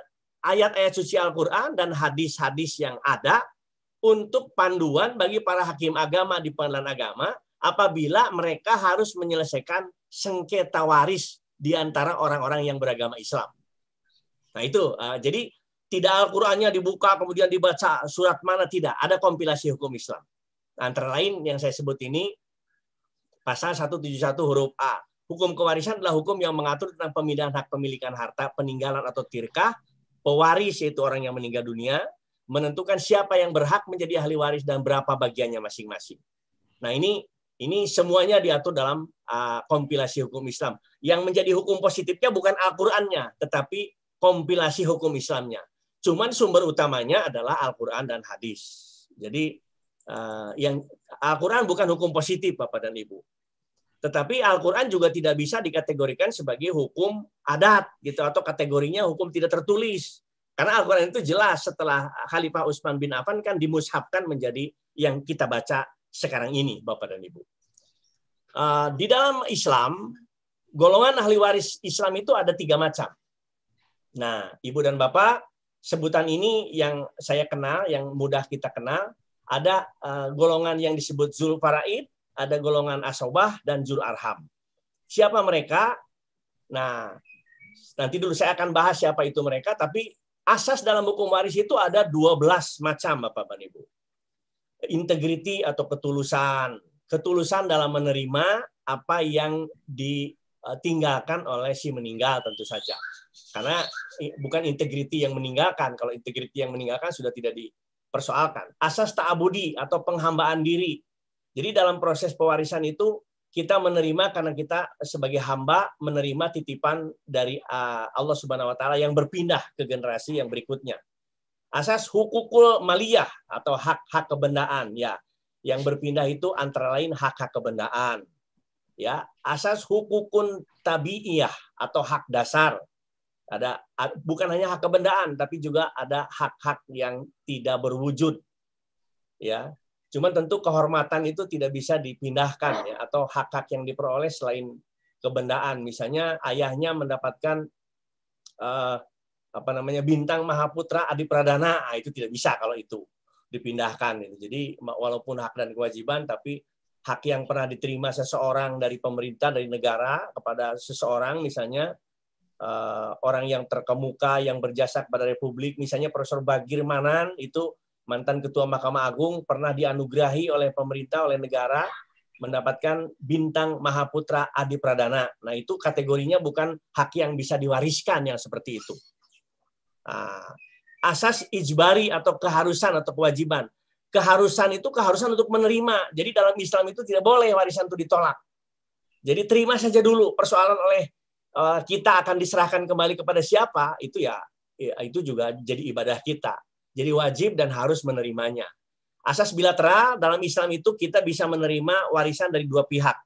ayat-ayat suci Al-Quran dan hadis-hadis yang ada untuk panduan bagi para hakim agama di pengadilan agama apabila mereka harus menyelesaikan sengketa waris di antara orang-orang yang beragama Islam. Nah itu, uh, jadi tidak Al-Qur'annya dibuka kemudian dibaca surat mana tidak, ada kompilasi hukum Islam. Nah, antara lain yang saya sebut ini pasal 171 huruf A. Hukum kewarisan adalah hukum yang mengatur tentang pemindahan hak pemilikan harta, peninggalan atau tirkah, pewaris yaitu orang yang meninggal dunia, menentukan siapa yang berhak menjadi ahli waris dan berapa bagiannya masing-masing. Nah, ini ini semuanya diatur dalam uh, kompilasi hukum Islam. Yang menjadi hukum positifnya bukan Al-Qur'annya, tetapi kompilasi hukum Islamnya. Cuman sumber utamanya adalah Al-Qur'an dan hadis. Jadi uh, yang Al-Qur'an bukan hukum positif Bapak dan Ibu. Tetapi Al-Qur'an juga tidak bisa dikategorikan sebagai hukum adat gitu atau kategorinya hukum tidak tertulis. Karena Al-Quran itu jelas setelah Khalifah Utsman bin Affan kan dimushabkan menjadi yang kita baca sekarang ini, Bapak dan Ibu. Eh, di dalam Islam, golongan ahli waris Islam itu ada tiga macam. Nah, Ibu dan Bapak, sebutan ini yang saya kenal, yang mudah kita kenal, ada eh, golongan yang disebut Zulfaraid, ada golongan Asobah, dan Zul Arham. Siapa mereka? Nah, nanti dulu saya akan bahas siapa itu mereka, tapi Asas dalam hukum waris itu ada 12 macam Bapak dan Ibu. Integriti atau ketulusan. Ketulusan dalam menerima apa yang ditinggalkan oleh si meninggal tentu saja. Karena bukan integriti yang meninggalkan. Kalau integriti yang meninggalkan sudah tidak dipersoalkan. Asas ta'abudi atau penghambaan diri. Jadi dalam proses pewarisan itu kita menerima karena kita sebagai hamba menerima titipan dari ah, Allah Subhanahu wa taala yang berpindah ke generasi yang berikutnya. Asas hukukul maliyah atau hak-hak kebendaan ya. Yang berpindah itu antara lain hak-hak kebendaan. Ya, asas hukukun tabiiyah atau hak dasar. Ada bukan hanya hak kebendaan tapi juga ada hak-hak yang tidak berwujud. Ya, cuma tentu kehormatan itu tidak bisa dipindahkan ya atau hak-hak yang diperoleh selain kebendaan. Misalnya ayahnya mendapatkan uh, apa namanya bintang Mahaputra Adi Pradana, nah, itu tidak bisa kalau itu dipindahkan. Gitu. Jadi walaupun hak dan kewajiban, tapi hak yang pernah diterima seseorang dari pemerintah dari negara kepada seseorang misalnya uh, orang yang terkemuka yang berjasa kepada republik misalnya Profesor Bagir Manan itu mantan Ketua Mahkamah Agung pernah dianugerahi oleh pemerintah, oleh negara, mendapatkan bintang Mahaputra Adi Pradana. Nah itu kategorinya bukan hak yang bisa diwariskan yang seperti itu. Ah, asas ijbari atau keharusan atau kewajiban. Keharusan itu keharusan untuk menerima. Jadi dalam Islam itu tidak boleh warisan itu ditolak. Jadi terima saja dulu persoalan oleh eh, kita akan diserahkan kembali kepada siapa itu ya, ya itu juga jadi ibadah kita jadi wajib dan harus menerimanya. Asas bilateral dalam Islam itu kita bisa menerima warisan dari dua pihak.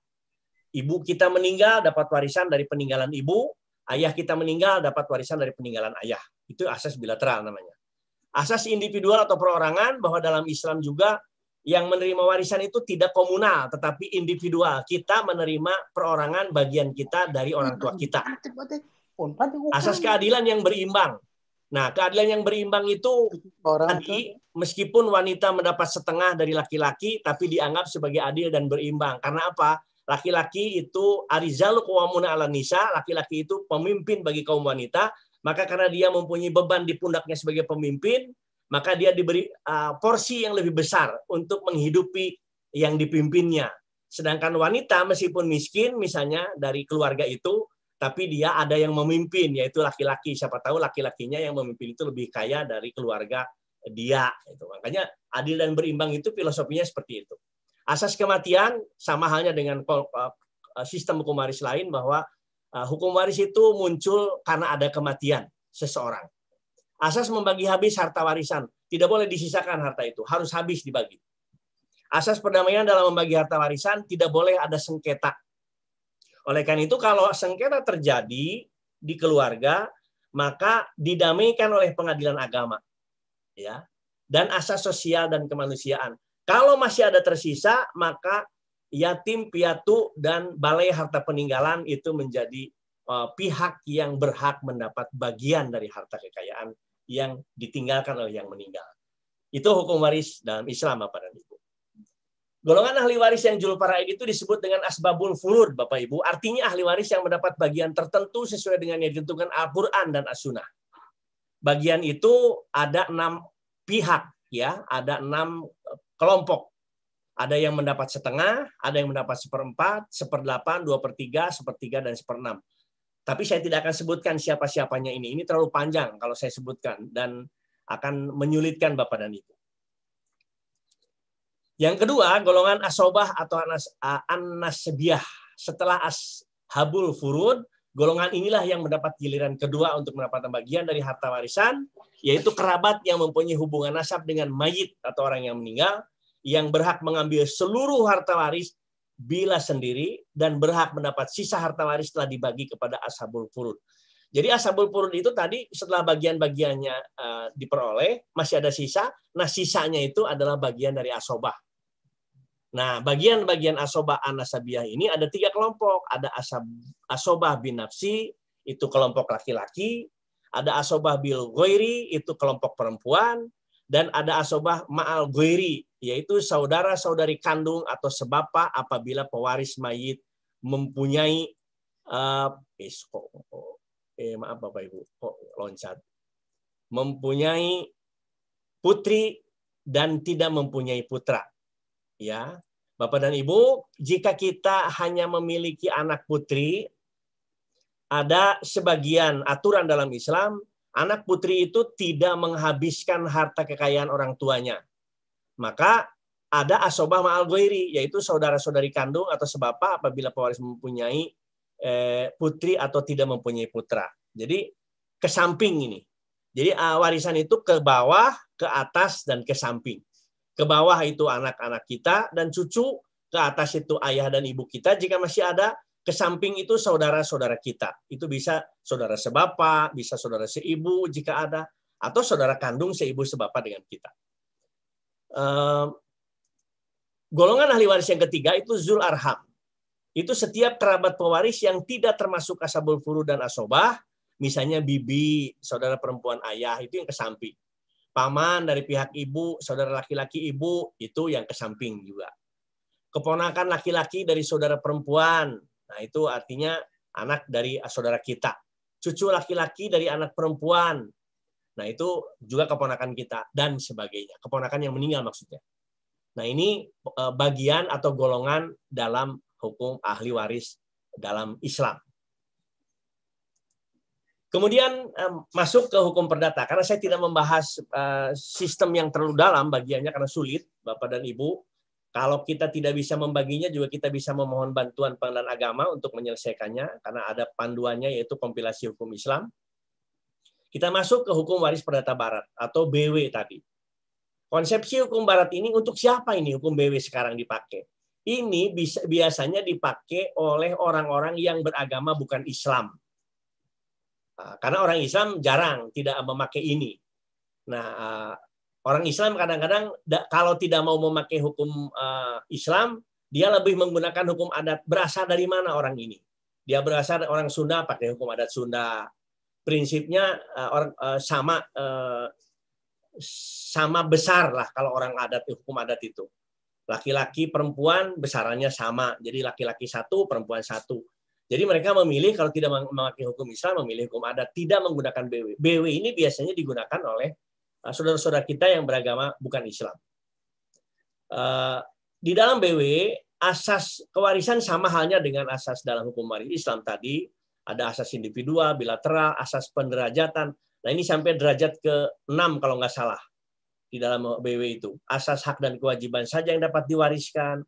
Ibu kita meninggal dapat warisan dari peninggalan ibu, ayah kita meninggal dapat warisan dari peninggalan ayah. Itu asas bilateral namanya. Asas individual atau perorangan bahwa dalam Islam juga yang menerima warisan itu tidak komunal tetapi individual. Kita menerima perorangan bagian kita dari orang tua kita. Asas keadilan yang berimbang. Nah, keadilan yang berimbang itu Orang tadi itu. meskipun wanita mendapat setengah dari laki-laki tapi dianggap sebagai adil dan berimbang. Karena apa? Laki-laki itu arizalu qawamuna ala nisa, laki-laki itu pemimpin bagi kaum wanita, maka karena dia mempunyai beban di pundaknya sebagai pemimpin, maka dia diberi uh, porsi yang lebih besar untuk menghidupi yang dipimpinnya. Sedangkan wanita meskipun miskin misalnya dari keluarga itu tapi dia ada yang memimpin yaitu laki-laki siapa tahu laki-lakinya yang memimpin itu lebih kaya dari keluarga dia itu makanya adil dan berimbang itu filosofinya seperti itu asas kematian sama halnya dengan eh, eh, sistem hukum waris lain bahwa eh, hukum waris itu muncul karena ada kematian seseorang asas membagi habis harta warisan tidak boleh disisakan harta itu harus habis dibagi asas perdamaian dalam membagi harta warisan tidak boleh ada sengketa oleh karena itu kalau sengketa terjadi di keluarga, maka didamaikan oleh pengadilan agama. Ya. Dan asas sosial dan kemanusiaan. Kalau masih ada tersisa, maka yatim piatu dan balai harta peninggalan itu menjadi uh, pihak yang berhak mendapat bagian dari harta kekayaan yang ditinggalkan oleh yang meninggal. Itu hukum waris dalam Islam apa nanti? Golongan ahli waris yang para itu disebut dengan asbabul furud, Bapak Ibu. Artinya ahli waris yang mendapat bagian tertentu sesuai dengan yang ditentukan Al-Quran dan As-Sunnah. Bagian itu ada enam pihak, ya, ada enam eh, kelompok. Ada yang mendapat setengah, ada yang mendapat seperempat, seperdelapan, dua per tiga, sepertiga, dan seperenam. Tapi saya tidak akan sebutkan siapa-siapanya ini. Ini terlalu panjang kalau saya sebutkan dan akan menyulitkan Bapak dan Ibu. Yang kedua, golongan asobah atau anas, anasbiah. Setelah ashabul furud, golongan inilah yang mendapat giliran kedua untuk mendapatkan bagian dari harta warisan, yaitu kerabat yang mempunyai hubungan nasab dengan mayit atau orang yang meninggal, yang berhak mengambil seluruh harta waris bila sendiri dan berhak mendapat sisa harta waris telah dibagi kepada ashabul furud. Jadi ashabul furud itu tadi setelah bagian-bagiannya uh, diperoleh masih ada sisa. Nah sisanya itu adalah bagian dari asobah Nah, bagian-bagian asobah anasabiah ini ada tiga kelompok. Ada asab, asobah bin nafsi, itu kelompok laki-laki. Ada asobah bil goiri, itu kelompok perempuan. Dan ada asobah ma'al goiri, yaitu saudara-saudari kandung atau sebapa apabila pewaris mayit mempunyai uh, eh, kok, oh, eh, maaf Bapak Ibu, kok loncat. Mempunyai putri dan tidak mempunyai putra ya. Bapak dan Ibu, jika kita hanya memiliki anak putri, ada sebagian aturan dalam Islam, anak putri itu tidak menghabiskan harta kekayaan orang tuanya. Maka ada asobah ma'al goiri, yaitu saudara-saudari kandung atau sebapa apabila pewaris mempunyai eh, putri atau tidak mempunyai putra. Jadi ke samping ini. Jadi ah, warisan itu ke bawah, ke atas, dan ke samping. Ke bawah itu anak-anak kita dan cucu, ke atas itu ayah dan ibu kita jika masih ada, ke samping itu saudara-saudara kita. Itu bisa saudara sebapa, bisa saudara seibu jika ada, atau saudara kandung seibu sebapa dengan kita. Uh, golongan ahli waris yang ketiga itu Zul Arham. Itu setiap kerabat pewaris yang tidak termasuk asabul furu dan asobah, misalnya bibi, saudara perempuan ayah, itu yang ke samping paman dari pihak ibu, saudara laki-laki ibu, itu yang ke samping juga. Keponakan laki-laki dari saudara perempuan, nah itu artinya anak dari saudara kita. Cucu laki-laki dari anak perempuan, nah itu juga keponakan kita, dan sebagainya. Keponakan yang meninggal maksudnya. Nah ini eh, bagian atau golongan dalam hukum ahli waris dalam Islam. Kemudian masuk ke hukum perdata karena saya tidak membahas eh, sistem yang terlalu dalam bagiannya karena sulit Bapak dan Ibu. Kalau kita tidak bisa membaginya juga kita bisa memohon bantuan pengadilan agama untuk menyelesaikannya karena ada panduannya yaitu kompilasi hukum Islam. Kita masuk ke hukum waris perdata barat atau BW tadi. Konsepsi hukum barat ini untuk siapa ini hukum BW sekarang dipakai? Ini bisa, biasanya dipakai oleh orang-orang yang beragama bukan Islam Ah, karena orang Islam jarang tidak memakai ini. Nah, ah, orang Islam kadang-kadang kalau tidak mau memakai hukum ah, Islam, dia lebih menggunakan hukum adat. Berasal dari mana orang ini? Dia berasal orang Sunda pakai hukum adat Sunda. Prinsipnya orang sama sama besar lah kalau orang adat hukum adat itu. Laki-laki perempuan besarannya sama. Jadi laki-laki satu, perempuan satu. Jadi mereka memilih kalau tidak memakai hukum Islam, memilih hukum adat, tidak menggunakan BW. BW ini biasanya digunakan oleh eh, saudara-saudara kita yang beragama bukan Islam. Eh, di dalam BW, asas kewarisan sama halnya dengan asas dalam hukum waris Islam tadi. Ada asas individual, bilateral, asas penderajatan. Nah ini sampai derajat ke-6 kalau nggak salah di dalam BW itu. Asas hak dan kewajiban saja yang dapat diwariskan,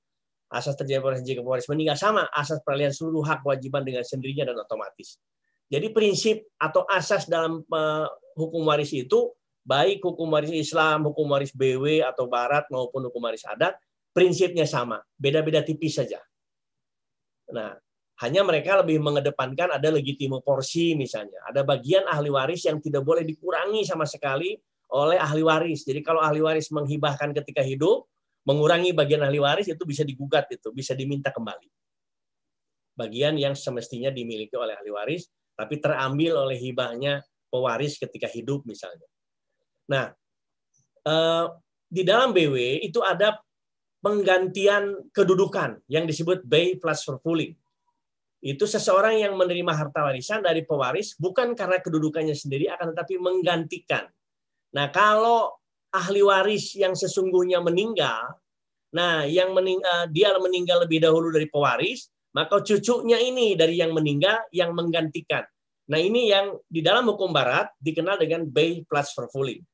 asas terjadi pewaris jika meninggal sama asas peralihan seluruh hak kewajiban dengan sendirinya dan otomatis. Jadi prinsip atau asas dalam hukum waris itu baik hukum waris Islam, hukum waris BW atau Barat maupun hukum waris adat prinsipnya sama, beda-beda tipis saja. Nah, hanya mereka lebih mengedepankan ada legitimo porsi misalnya, ada bagian ahli waris yang tidak boleh dikurangi sama sekali oleh ahli waris. Jadi kalau ahli waris menghibahkan ketika hidup, mengurangi bagian ahli waris itu bisa digugat itu, bisa diminta kembali. Bagian yang semestinya dimiliki oleh ahli waris tapi terambil oleh hibahnya pewaris ketika hidup misalnya. Nah, eh, di dalam BW itu ada penggantian kedudukan yang disebut bay plus fulfilling. Itu seseorang yang menerima harta warisan dari pewaris bukan karena kedudukannya sendiri akan tetapi menggantikan. Nah, kalau ahli waris yang sesungguhnya meninggal, nah yang meninggal eh, dia meninggal lebih dahulu dari pewaris, maka cucunya ini dari yang meninggal yang menggantikan. Nah ini yang di dalam hukum barat dikenal dengan bay plus verfooling.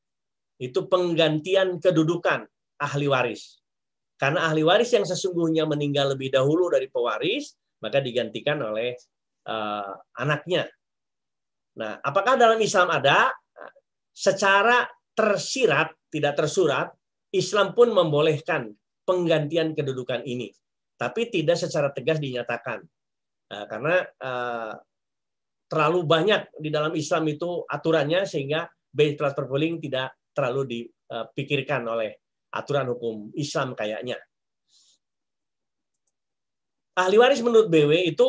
Itu penggantian kedudukan ahli waris. Karena ahli waris yang sesungguhnya meninggal lebih dahulu dari pewaris, maka digantikan oleh uh, anaknya. Nah, apakah dalam Islam ada secara tersirat, tidak tersurat, Islam pun membolehkan penggantian kedudukan ini, tapi tidak secara tegas dinyatakan. Nah, karena eh, terlalu banyak di dalam Islam itu aturannya sehingga bayi transfer pooling tidak terlalu dipikirkan eh, oleh aturan hukum Islam kayaknya. Ahli waris menurut BW itu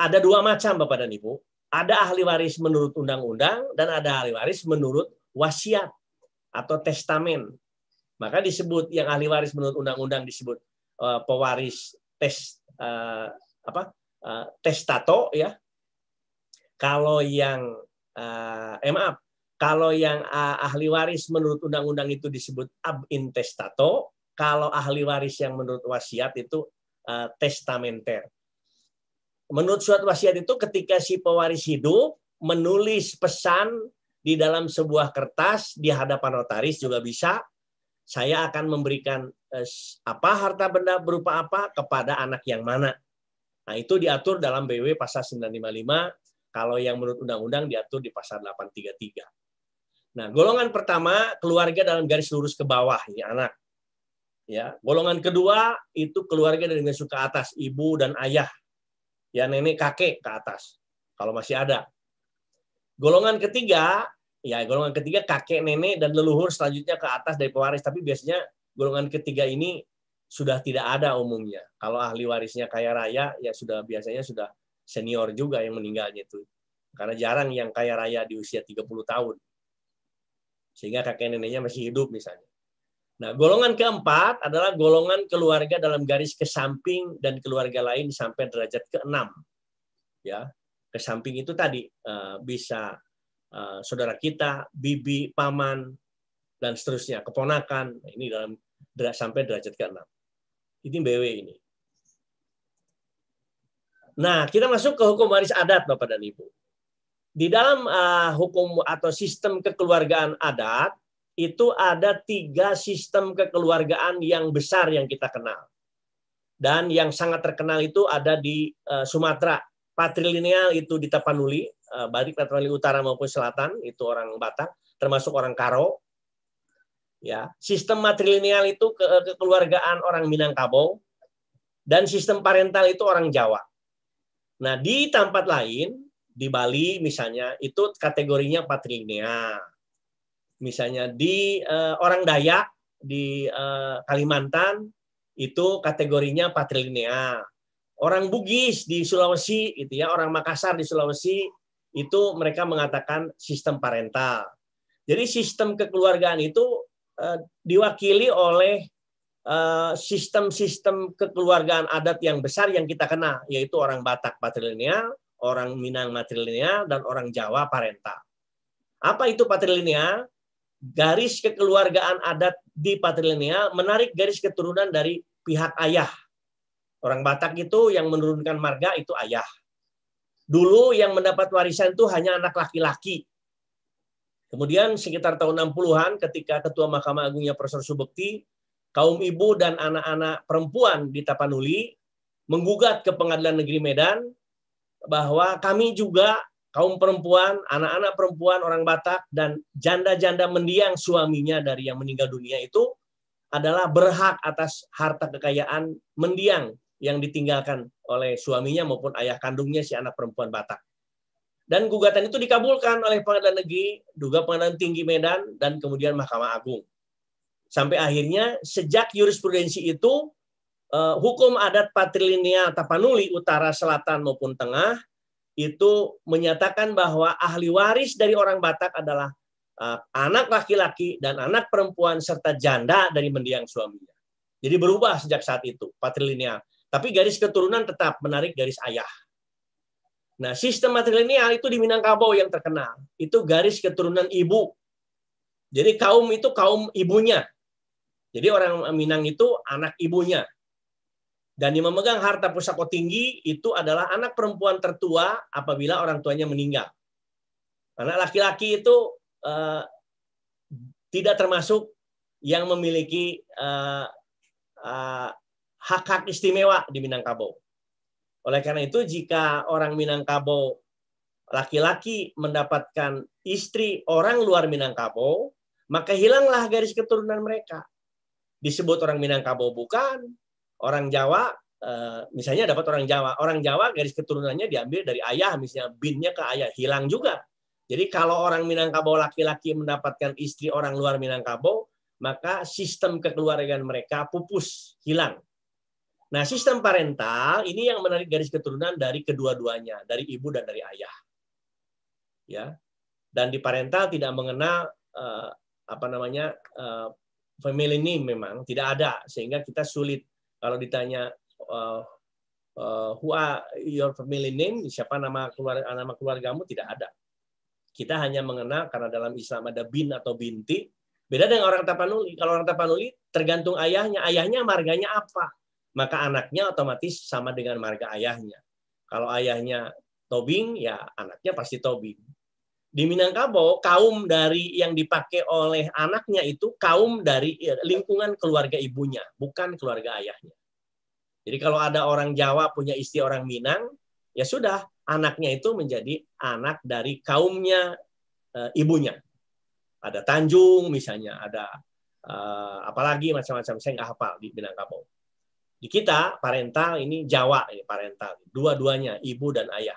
ada dua macam Bapak dan Ibu. Ada ahli waris menurut undang-undang dan ada ahli waris menurut wasiat atau testamen. Maka disebut yang ahli waris menurut undang-undang disebut uh, pewaris tes uh, apa? Uh, testato ya. Kalau yang uh, eh, maaf, kalau yang uh, ahli waris menurut undang-undang itu disebut ab intestato, kalau ahli waris yang menurut wasiat itu uh, testamenter. Menurut surat wasiat itu ketika si pewaris hidup menulis pesan di dalam sebuah kertas di hadapan notaris juga bisa. Saya akan memberikan eh, apa harta benda berupa apa kepada anak yang mana. Nah, itu diatur dalam BW pasal 955, kalau yang menurut undang-undang diatur di pasal 833. Nah, golongan pertama keluarga dalam garis lurus ke bawah ini anak. Ya, golongan kedua itu keluarga dari garis ke atas, ibu dan ayah. Ya, nenek kakek ke atas kalau masih ada. Golongan ketiga ya golongan ketiga kakek nenek dan leluhur selanjutnya ke atas dari pewaris tapi biasanya golongan ketiga ini sudah tidak ada umumnya kalau ahli warisnya kaya raya ya sudah biasanya sudah senior juga yang meninggalnya itu karena jarang yang kaya raya di usia 30 tahun sehingga kakek neneknya masih hidup misalnya nah golongan keempat adalah golongan keluarga dalam garis ke samping dan keluarga lain sampai derajat keenam ya ke samping itu tadi eh, bisa Eh, saudara kita, bibi, paman, dan seterusnya, keponakan. Nah, ini dalam sampai derajat ke-6. Ini BW ini. Nah, kita masuk ke hukum waris adat, Bapak dan Ibu. Di dalam uh, hukum atau sistem kekeluargaan adat, itu ada tiga sistem kekeluargaan yang besar yang kita kenal. Dan yang sangat terkenal itu ada di uh, Sumatera. Patrilineal itu di Tapanuli, Eh, baik Petroli Utara maupun Selatan itu orang Batak, termasuk orang Karo. Ya, sistem matrilineal itu ke kekeluargaan orang Minangkabau dan sistem parental itu orang Jawa. Nah, di tempat lain di Bali misalnya itu kategorinya patrilineal. Misalnya di uh, orang Dayak di uh, Kalimantan itu kategorinya patrilineal orang Bugis di Sulawesi itu ya, orang Makassar di Sulawesi itu mereka mengatakan sistem parental. Jadi sistem kekeluargaan itu eh, diwakili oleh eh, sistem-sistem eh, kekeluargaan adat yang besar yang kita kenal, yaitu orang Batak patrilineal, orang Minang matrilineal, dan orang Jawa parental. Apa itu patrilineal? Garis kekeluargaan adat di patrilineal menarik garis keturunan dari pihak ayah. Orang Batak itu yang menurunkan marga itu ayah Dulu yang mendapat warisan itu hanya anak laki-laki. Kemudian sekitar tahun 60-an ketika Ketua Mahkamah Agungnya Profesor Subekti, kaum ibu dan anak-anak perempuan di Tapanuli menggugat ke Pengadilan Negeri Medan bahwa kami juga kaum perempuan, anak-anak perempuan orang Batak dan janda-janda mendiang suaminya dari yang meninggal dunia itu adalah berhak atas harta kekayaan mendiang yang ditinggalkan oleh suaminya maupun ayah kandungnya si anak perempuan Batak. Dan gugatan itu dikabulkan oleh pengadilan negeri, duga pengadilan tinggi Medan, dan kemudian Mahkamah Agung. Sampai akhirnya sejak jurisprudensi itu, eh, hukum adat patrilineal Tapanuli Utara, Selatan, maupun Tengah itu menyatakan bahwa ahli waris dari orang Batak adalah eh, anak laki-laki dan anak perempuan serta janda dari mendiang suaminya. Jadi berubah sejak saat itu patrilineal. Tapi garis keturunan tetap menarik garis ayah. Nah, sistem matrilineal itu di Minangkabau yang terkenal. Itu garis keturunan ibu. Jadi kaum itu kaum ibunya. Jadi orang Minang itu anak ibunya. Dan yang memegang harta pusako tinggi itu adalah anak perempuan tertua apabila orang tuanya meninggal. Anak laki-laki itu eh, tidak termasuk yang memiliki eh, eh, hak-hak istimewa di Minangkabau. Oleh karena itu, jika orang Minangkabau laki-laki mendapatkan istri orang luar Minangkabau, maka hilanglah garis keturunan mereka. Disebut orang Minangkabau bukan, orang Jawa eh, misalnya dapat orang Jawa. Orang Jawa garis keturunannya diambil dari ayah, misalnya binnya ke ayah, hilang juga. Jadi kalau orang Minangkabau laki-laki mendapatkan istri orang luar Minangkabau, maka sistem kekeluargaan mereka pupus, hilang. Nah, sistem parental ini yang menarik garis keturunan dari kedua-duanya, dari ibu dan dari ayah. Ya. Dan di parental tidak mengenal eh, apa namanya? Eh, family name memang tidak ada sehingga kita sulit kalau ditanya eh, uh, who are your family name, siapa nama keluarga nama keluargamu tidak ada. Kita hanya mengenal karena dalam Islam ada bin atau binti. Beda dengan orang Tapanuli. Kalau orang Tapanuli tergantung ayahnya, ayahnya marganya apa maka anaknya otomatis sama dengan marga ayahnya. Kalau ayahnya tobing, ya anaknya pasti tobing. Di Minangkabau, kaum dari yang dipakai oleh anaknya itu kaum dari lingkungan keluarga ibunya, bukan keluarga ayahnya. Jadi kalau ada orang Jawa punya istri orang Minang, ya sudah, anaknya itu menjadi anak dari kaumnya e, ibunya. Ada Tanjung misalnya, ada e, eh, apalagi macam-macam, saya nggak hafal di Minangkabau. Di kita, parental ini Jawa, ini parental. Dua-duanya, ibu dan ayah.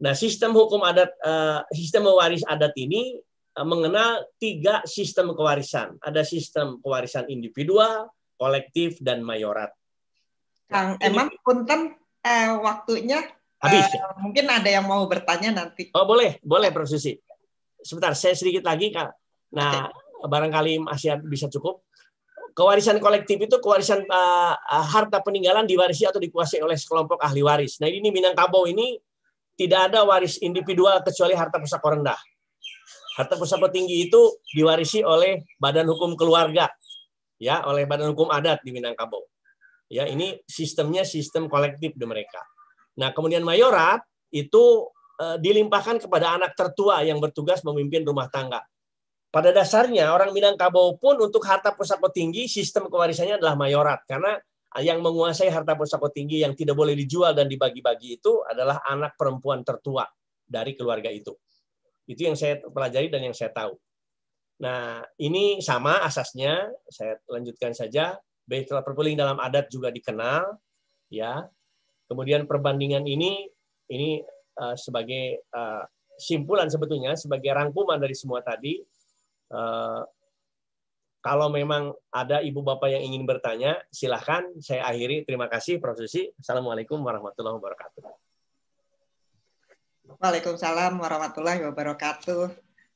Nah, sistem hukum adat, eh, sistem mewaris adat ini eh, mengenal tiga sistem kewarisan. Ada sistem kewarisan individual, kolektif, dan mayorat. Kang, emang punten eh, waktunya habis. Eh, Mungkin ada yang mau bertanya nanti. Oh, boleh, boleh Prof. Susi. Sebentar, saya sedikit lagi, Kak. Nah, okay. barangkali masih bisa cukup kewarisan kolektif itu kewarisan uh, harta peninggalan diwarisi atau dikuasai oleh sekelompok ahli waris. Nah ini Minangkabau ini tidak ada waris individual kecuali harta pusaka rendah. Harta pusaka tinggi itu diwarisi oleh badan hukum keluarga, ya oleh badan hukum adat di Minangkabau. Ya ini sistemnya sistem kolektif di mereka. Nah kemudian mayorat itu uh, dilimpahkan kepada anak tertua yang bertugas memimpin rumah tangga. Pada dasarnya orang Minangkabau pun untuk harta pusako tinggi sistem kewarisannya adalah mayorat karena yang menguasai harta pusako tinggi yang tidak boleh dijual dan dibagi-bagi itu adalah anak perempuan tertua dari keluarga itu. Itu yang saya pelajari dan yang saya tahu. Nah, ini sama asasnya, saya lanjutkan saja. Baitullah perpuling dalam adat juga dikenal ya. Kemudian perbandingan ini ini eh, sebagai eh, simpulan sebetulnya sebagai rangkuman dari semua tadi Eh, kalau memang ada ibu bapak yang ingin bertanya, silahkan. Saya akhiri. Terima kasih, Prof. Susi. Assalamualaikum warahmatullahi wabarakatuh. Waalaikumsalam warahmatullahi wabarakatuh.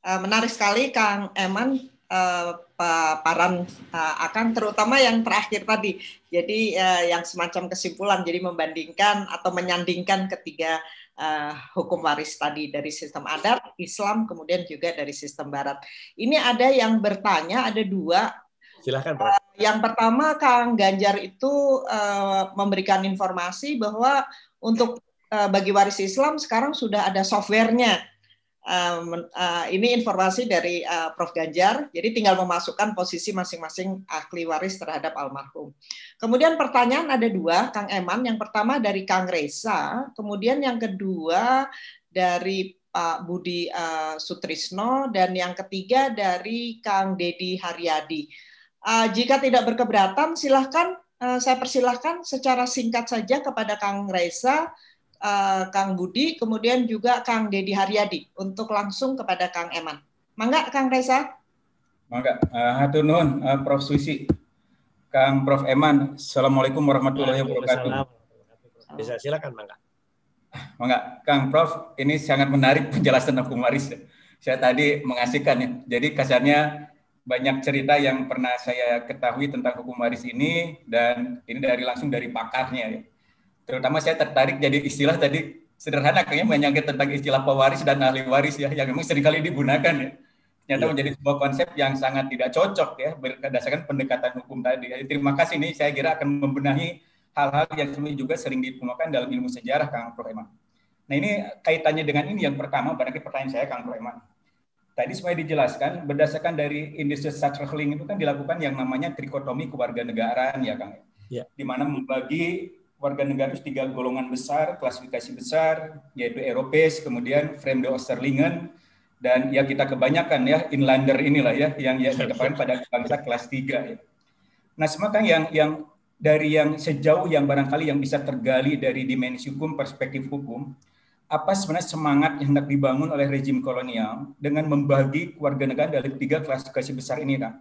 Eh, menarik sekali, Kang Eman, eh, paparan akan terutama yang terakhir tadi. Jadi yang semacam kesimpulan, jadi membandingkan atau menyandingkan ketiga Eh, hukum waris tadi dari sistem adat Islam kemudian juga dari sistem Barat. Ini ada yang bertanya ada dua. Silakan Pak. Uh, yang pertama Kang Ganjar itu uh, memberikan informasi bahwa untuk uh, bagi waris Islam sekarang sudah ada softwarenya Um, uh, ini informasi dari uh, Prof. Ganjar, jadi tinggal memasukkan posisi masing-masing ahli waris terhadap almarhum. Kemudian pertanyaan ada dua, Kang Eman. Yang pertama dari Kang Reza, kemudian yang kedua dari Pak Budi uh, Sutrisno, dan yang ketiga dari Kang Dedi Haryadi. Uh, jika tidak berkeberatan, silahkan uh, saya persilahkan secara singkat saja kepada Kang Reza Eh, Kang Budi, kemudian juga Kang Dedi Haryadi untuk langsung kepada Kang Eman. Mangga Kang Reza. Mangga. Eh, hatunun, eh, Prof Suisi. Kang Prof Eman, Assalamualaikum warahmatullahi wabarakatuh. Bisa silakan Mangga. Mangga, Kang Prof, ini sangat menarik [LAUGHS] penjelasan hukum waris. Saya tadi mengasihkan ya. Jadi kasarnya banyak cerita yang pernah saya ketahui tentang hukum waris ini dan ini dari langsung dari pakarnya ya terutama saya tertarik jadi istilah tadi sederhana kayaknya menyangkut tentang istilah pewaris dan ahli waris ya yang memang seringkali digunakan ya ternyata yeah. menjadi sebuah konsep yang sangat tidak cocok ya berdasarkan pendekatan hukum tadi. Jadi, ya. terima kasih nih saya kira akan membenahi hal-hal yang semuanya juga sering digunakan dalam ilmu sejarah Kang Prof. Eman. Nah ini kaitannya dengan ini yang pertama barangkali pertanyaan saya Kang Prof. Eman. Tadi semuanya dijelaskan berdasarkan dari industri structure itu kan dilakukan yang namanya trikotomi kewarganegaraan ya Kang. Ya. Iya. Di mana membagi warga negara itu tiga golongan besar, klasifikasi besar, yaitu Eropes, kemudian Fremde Osterlingen, dan ya kita kebanyakan ya inlander inilah ya yang ya ditemukan [LAUGHS] pada bangsa kelas tiga ya. Nah, semakin yang yang dari yang sejauh yang barangkali yang bisa tergali dari dimensi hukum, perspektif hukum, apa sebenarnya semangat yang hendak dibangun oleh rejim kolonial dengan membagi warga negara dari tiga klasifikasi besar ini, kan?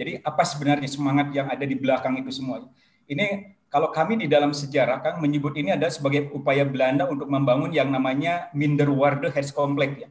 Jadi apa sebenarnya semangat yang ada di belakang itu semua? Ini kalau kami di dalam sejarah kan menyebut ini ada sebagai upaya Belanda untuk membangun yang namanya Minderwaarde Herskomplek ya.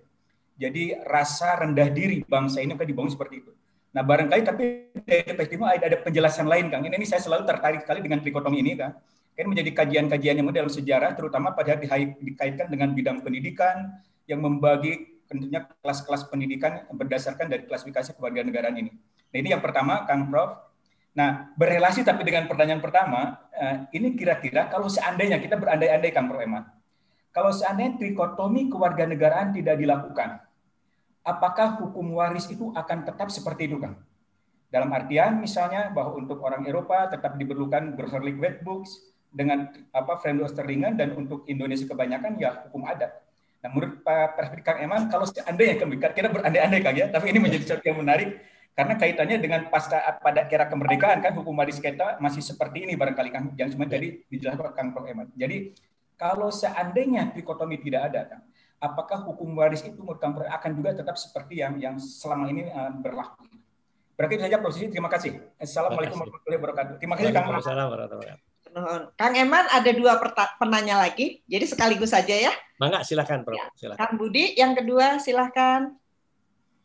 Jadi rasa rendah diri bangsa ini kan dibangun seperti itu. Nah barangkali tapi dari perspektifmu ada, penjelasan lain Kang. Ini, ini saya selalu tertarik sekali dengan trikotomi ini Kang. Ini kan menjadi kajian-kajian yang dalam sejarah terutama pada dikaitkan dengan bidang pendidikan yang membagi tentunya kelas-kelas pendidikan berdasarkan dari klasifikasi kewarganegaraan ini. Nah ini yang pertama Kang Prof Nah, berrelasi tapi dengan pertanyaan pertama, eh, ini kira-kira kalau seandainya kita berandai-andai Kang Bro Eman, kalau seandainya trikotomi kewarganegaraan tidak dilakukan, apakah hukum waris itu akan tetap seperti itu, Kang? Dalam artian misalnya bahwa untuk orang Eropa tetap diperlukan wet Wetbooks dengan apa Frendus Sterlingan dan untuk Indonesia kebanyakan ya hukum adat. Nah, menurut eh, perspektif Kang Eman, kalau seandainya kita berandai-andai Kang ya, tapi ini menjadi contoh yang menarik karena kaitannya dengan pasca pada era kemerdekaan kan hukum waris kita masih seperti ini barangkali kan yang cuma tadi dijelaskan Kang Prof Eman. Jadi kalau seandainya trikotomi tidak ada kan, apakah hukum waris itu menurut Kang Prof akan juga tetap seperti yang yang selama ini eh, berlaku? Berarti itu saja Prof terima kasih. Assalamualaikum warahmatullahi wabarakatuh. Terima kasih Kang Prof. Kang Eman ada dua pertanyaan lagi, jadi sekaligus saja ya. Mangga silahkan Prof. Ya. Silahkan. Kang Budi yang kedua silahkan.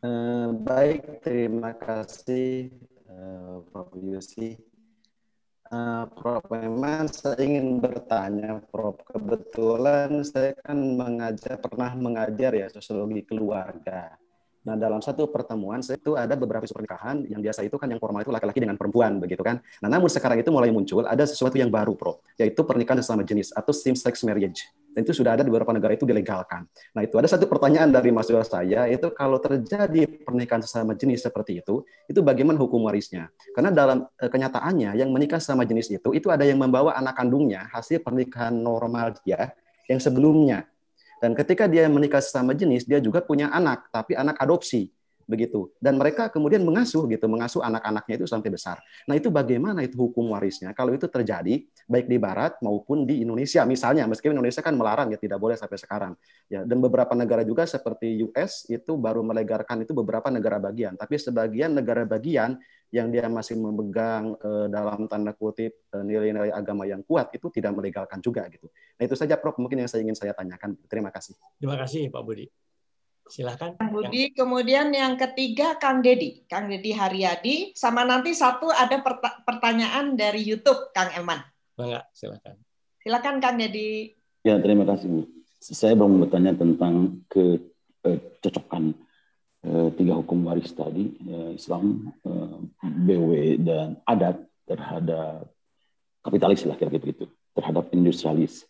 Eh, baik, terima kasih uh, Prof. Yusi. Uh, Prof, memang saya ingin bertanya, Prof. Kebetulan saya kan mengajar, pernah mengajar ya sosiologi keluarga. Nah, dalam satu pertemuan itu ada beberapa isu pernikahan yang biasa itu kan yang formal itu laki-laki dengan perempuan begitu kan. Nah, namun sekarang itu mulai muncul ada sesuatu yang baru, Bro, yaitu pernikahan sesama jenis atau same sex marriage. Dan itu sudah ada di beberapa negara itu dilegalkan. Nah, itu ada satu pertanyaan dari Mas Yura saya, itu kalau terjadi pernikahan sesama jenis seperti itu, itu bagaimana hukum warisnya? Karena dalam eh, kenyataannya yang menikah sesama jenis itu itu ada yang membawa anak kandungnya hasil pernikahan normal dia yang sebelumnya dan ketika dia menikah sesama jenis, dia juga punya anak, tapi anak adopsi begitu. Dan mereka kemudian mengasuh gitu, mengasuh anak-anaknya itu sampai besar. Nah itu bagaimana itu hukum warisnya? Kalau itu terjadi baik di Barat maupun di Indonesia, misalnya meskipun Indonesia kan melarang ya tidak boleh sampai sekarang. Ya dan beberapa negara juga seperti US itu baru melegarkan itu beberapa negara bagian. Tapi sebagian negara bagian yang dia masih memegang eh, dalam tanda kutip eh, nilai-nilai agama yang kuat itu tidak melegalkan juga gitu. Nah itu saja Prof mungkin yang saya ingin saya tanyakan. Terima kasih. Terima kasih Pak Budi. Silakan. Pak Budi, yang... kemudian yang ketiga Kang Dedi, Kang Dedi Haryadi, sama nanti satu ada pertanyaan dari YouTube Kang Eman. Bangga, silakan. Silakan Kang Dedi. Ya terima kasih Bu. Saya mau bertanya tentang kecocokan eh, Eh, tiga hukum waris tadi eh, Islam, eh, BW dan adat terhadap kapitalis lah kira-kira itu terhadap industrialis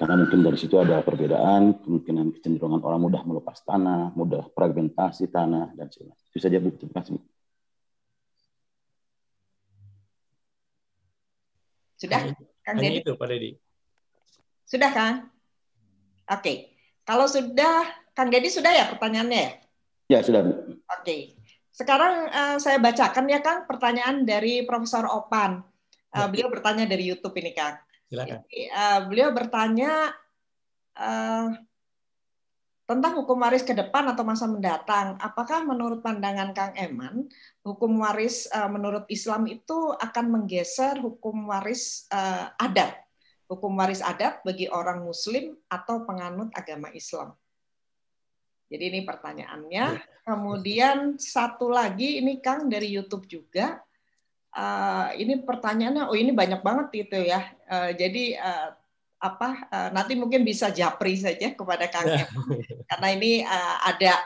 karena mungkin dari situ ada perbedaan kemungkinan kecenderungan orang mudah melepas tanah mudah fragmentasi tanah dan sebagainya itu saja bu terima kasih sudah kang Hanya itu pak deddy sudah kan oke okay. kalau sudah kang jadi sudah ya pertanyaannya ya Ya, sudah. Oke. Okay. Sekarang uh, saya bacakan ya Kang pertanyaan dari Profesor Opan. Uh, beliau bertanya dari YouTube ini Kang. Silakan. uh, beliau bertanya uh, tentang hukum waris ke depan atau masa mendatang. Apakah menurut pandangan Kang Eman, hukum waris uh, menurut Islam itu akan menggeser hukum waris uh, adat, hukum waris adat bagi orang Muslim atau penganut agama Islam? Jadi ini pertanyaannya. Iya. Kemudian satu lagi ini Kang dari YouTube juga. Eh, ini pertanyaannya, oh ini banyak banget itu ya. Eh, jadi eh, apa nanti mungkin bisa japri saja kepada Kang ya. [LAUGHS] karena ini ada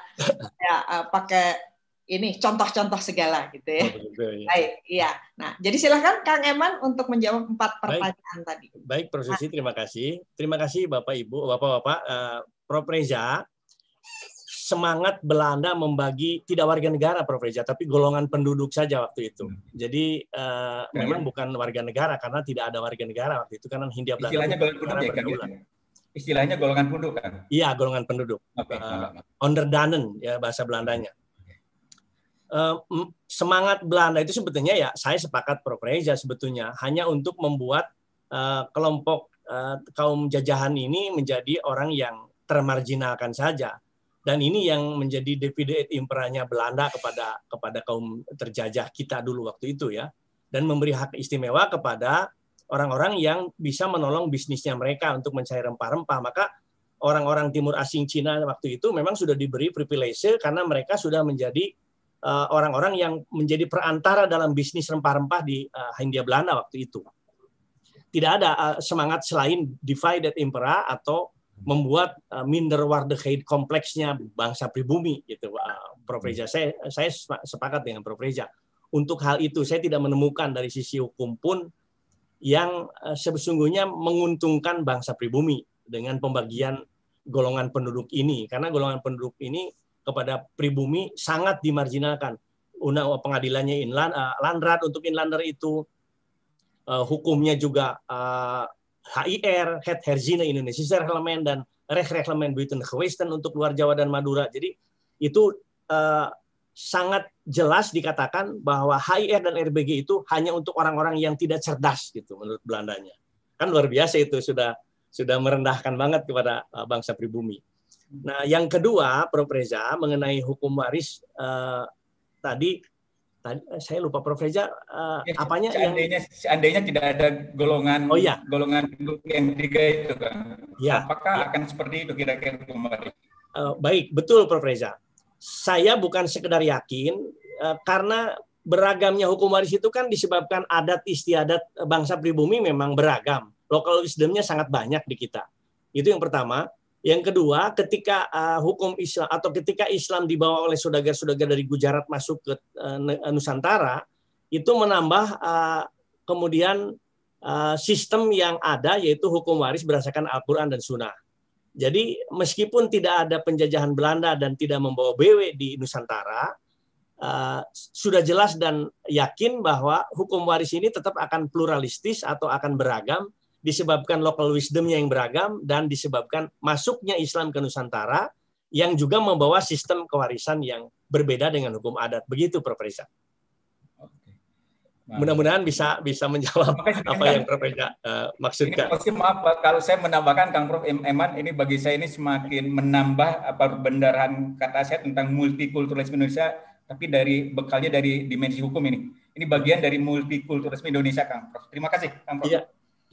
ya, uh, pakai ini contoh-contoh segala gitu ya. Oh, betul, ya. Baik, iya. Nah, jadi silahkan Kang Eman untuk menjawab empat pertanyaan Baik. tadi. Baik, Prof. Susi, nah. terima kasih. Terima kasih Bapak Ibu, Bapak-bapak, uh, Prof. Reza, semangat Belanda membagi tidak warga negara Prof Reza tapi golongan penduduk saja waktu itu. Hmm. Jadi uh, ya, memang iya. bukan warga negara karena tidak ada warga negara waktu itu karena Hindia Belanda. Istilahnya golongan penduduk ya kan. Istilahnya golongan penduduk kan? Iya, golongan penduduk. Okay, uh, eh, onderdanen ya bahasa Belandanya. Uh, semangat Belanda itu sebetulnya ya saya sepakat Prof Reza sebetulnya hanya untuk membuat uh, kelompok uh, kaum jajahan ini menjadi orang yang termarginalkan saja dan ini yang menjadi divide et imperanya Belanda kepada kepada kaum terjajah kita dulu waktu itu ya dan memberi hak istimewa kepada orang-orang yang bisa menolong bisnisnya mereka untuk mencari rempah-rempah maka orang-orang timur asing Cina waktu itu memang sudah diberi privilege karena mereka sudah menjadi orang eh, orang-orang yang menjadi perantara dalam bisnis rempah-rempah di uh, Hindia Belanda waktu itu tidak ada uh, semangat selain divided impera atau membuat uh, minderwaardigheid kompleksnya bangsa pribumi gitu uh, Prof hmm. Reza saya saya sepakat dengan Prof Reza untuk hal itu saya tidak menemukan dari sisi hukum pun yang uh, eh, sesungguhnya menguntungkan bangsa pribumi dengan pembagian golongan penduduk ini karena golongan penduduk ini kepada pribumi sangat dimarginalkan undang pengadilannya inland landrat untuk inlander itu hukumnya juga HIR, Head Herzina Indonesia Reglemen dan Reg Reklemen Buiten Gewesten untuk luar Jawa dan Madura. Jadi itu eh, sangat jelas dikatakan bahwa HIR dan RBG itu hanya untuk orang-orang yang tidak cerdas gitu menurut Belandanya. Kan luar biasa itu sudah sudah merendahkan banget kepada eh, bangsa pribumi. Nah, yang kedua, Prof Reza mengenai hukum waris eh, tadi tadi eh, saya lupa Prof Reza uh, ya, apanya seandainya, yang seandainya tidak ada golongan oh, iya. golongan yang tiga itu kan ya, apakah ya. akan seperti itu kira-kira kembali uh, eh, baik betul Prof Reza saya bukan sekedar yakin uh, karena beragamnya hukum waris itu kan disebabkan adat istiadat bangsa pribumi memang beragam lokal wisdomnya sangat banyak di kita itu yang pertama yang kedua, ketika uh, hukum Islam atau ketika Islam dibawa oleh saudagar-saudagar dari Gujarat masuk ke uh, Nusantara, itu menambah uh, kemudian uh, sistem yang ada yaitu hukum waris berdasarkan Al-Qur'an dan Sunnah. Jadi meskipun tidak ada penjajahan Belanda dan tidak membawa BW di Nusantara, uh, sudah jelas dan yakin bahwa hukum waris ini tetap akan pluralistis atau akan beragam disebabkan local wisdomnya yang beragam, dan disebabkan masuknya Islam ke Nusantara yang juga membawa sistem kewarisan yang berbeda dengan hukum adat. Begitu, Prof. Risa. Nah, mudah-mudahan bisa bisa menjawab apa yang Prof. Reza uh, maksudkan. Ini, maaf kalau saya menambahkan Kang Prof. Eman ini bagi saya ini semakin menambah apa kata saya tentang multikulturalisme Indonesia tapi dari bekalnya dari dimensi hukum ini. Ini bagian dari multikulturalisme Indonesia Kang Prof. Terima kasih Kang Prof. Iya.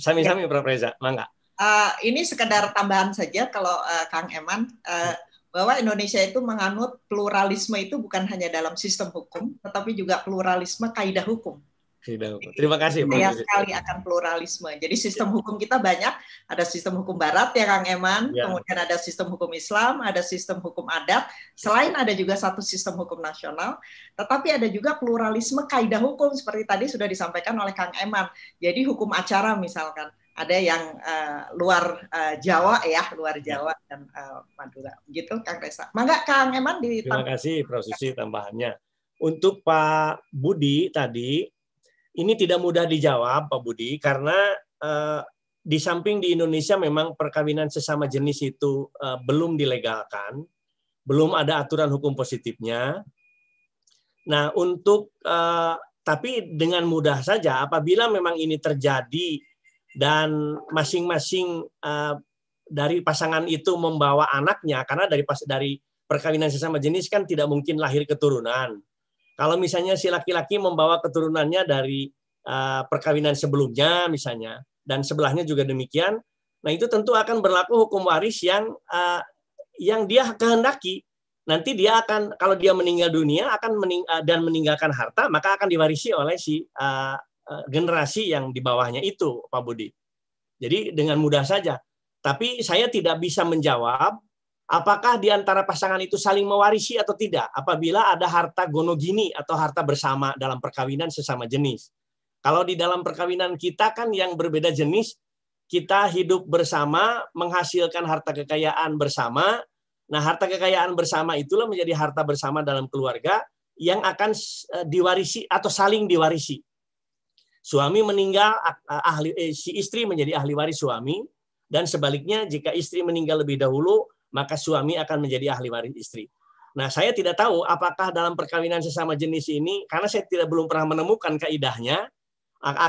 Sami-sami ya. Prof Reza, mangga. Uh, eh, ini sekedar tambahan saja kalau uh, Kang Eman uh, bahwa Indonesia itu menganut pluralisme itu bukan hanya dalam sistem hukum, tetapi juga pluralisme kaidah hukum. Tidak. Terima kasih. Terima sekali akan pluralisme. Jadi sistem iya. hukum kita banyak. Ada sistem hukum Barat ya Kang Eman. Ya. Kemudian ada sistem hukum Islam, ada sistem hukum adat. Selain ada juga satu sistem hukum nasional, tetapi ada juga pluralisme kaidah hukum seperti tadi sudah disampaikan oleh Kang Eman. Jadi hukum acara misalkan ada yang uh, luar uh, Jawa ya, luar iya. Jawa ya. dan uh, Madura. Gitu Kang Resa. Mangga Kang Eman di. Terima kasih Prof Susi tambahannya. Untuk Pak Budi tadi ini tidak mudah dijawab, Pak Budi, karena uh, di samping di Indonesia memang perkawinan sesama jenis itu uh, belum dilegalkan, belum ada aturan hukum positifnya. Nah, untuk uh, tapi dengan mudah saja apabila memang ini terjadi dan masing-masing uh, dari pasangan itu membawa anaknya, karena dari pas dari perkawinan sesama jenis kan tidak mungkin lahir keturunan kalau misalnya si laki-laki membawa keturunannya dari eh, perkawinan sebelumnya misalnya dan sebelahnya juga demikian, nah itu tentu akan berlaku hukum waris yang eh, yang dia kehendaki. Nanti dia akan kalau dia meninggal dunia akan mening, eh, dan meninggalkan harta maka akan diwarisi oleh si generasi yang di bawahnya itu, Pak Budi. Jadi dengan mudah saja. Tapi saya tidak bisa menjawab Apakah di antara pasangan itu saling mewarisi atau tidak apabila ada harta gonogini atau harta bersama dalam perkawinan sesama jenis? Kalau di dalam perkawinan kita kan yang berbeda jenis, kita hidup bersama, menghasilkan harta kekayaan bersama. Nah, harta kekayaan bersama itulah menjadi harta bersama dalam keluarga yang akan eh, diwarisi atau saling diwarisi. Suami meninggal, eh, ahli eh, si istri menjadi ahli waris suami dan sebaliknya jika istri meninggal lebih dahulu, maka suami akan menjadi ahli waris istri. Nah, saya tidak tahu apakah dalam perkawinan sesama jenis ini, karena saya tidak belum pernah menemukan kaidahnya,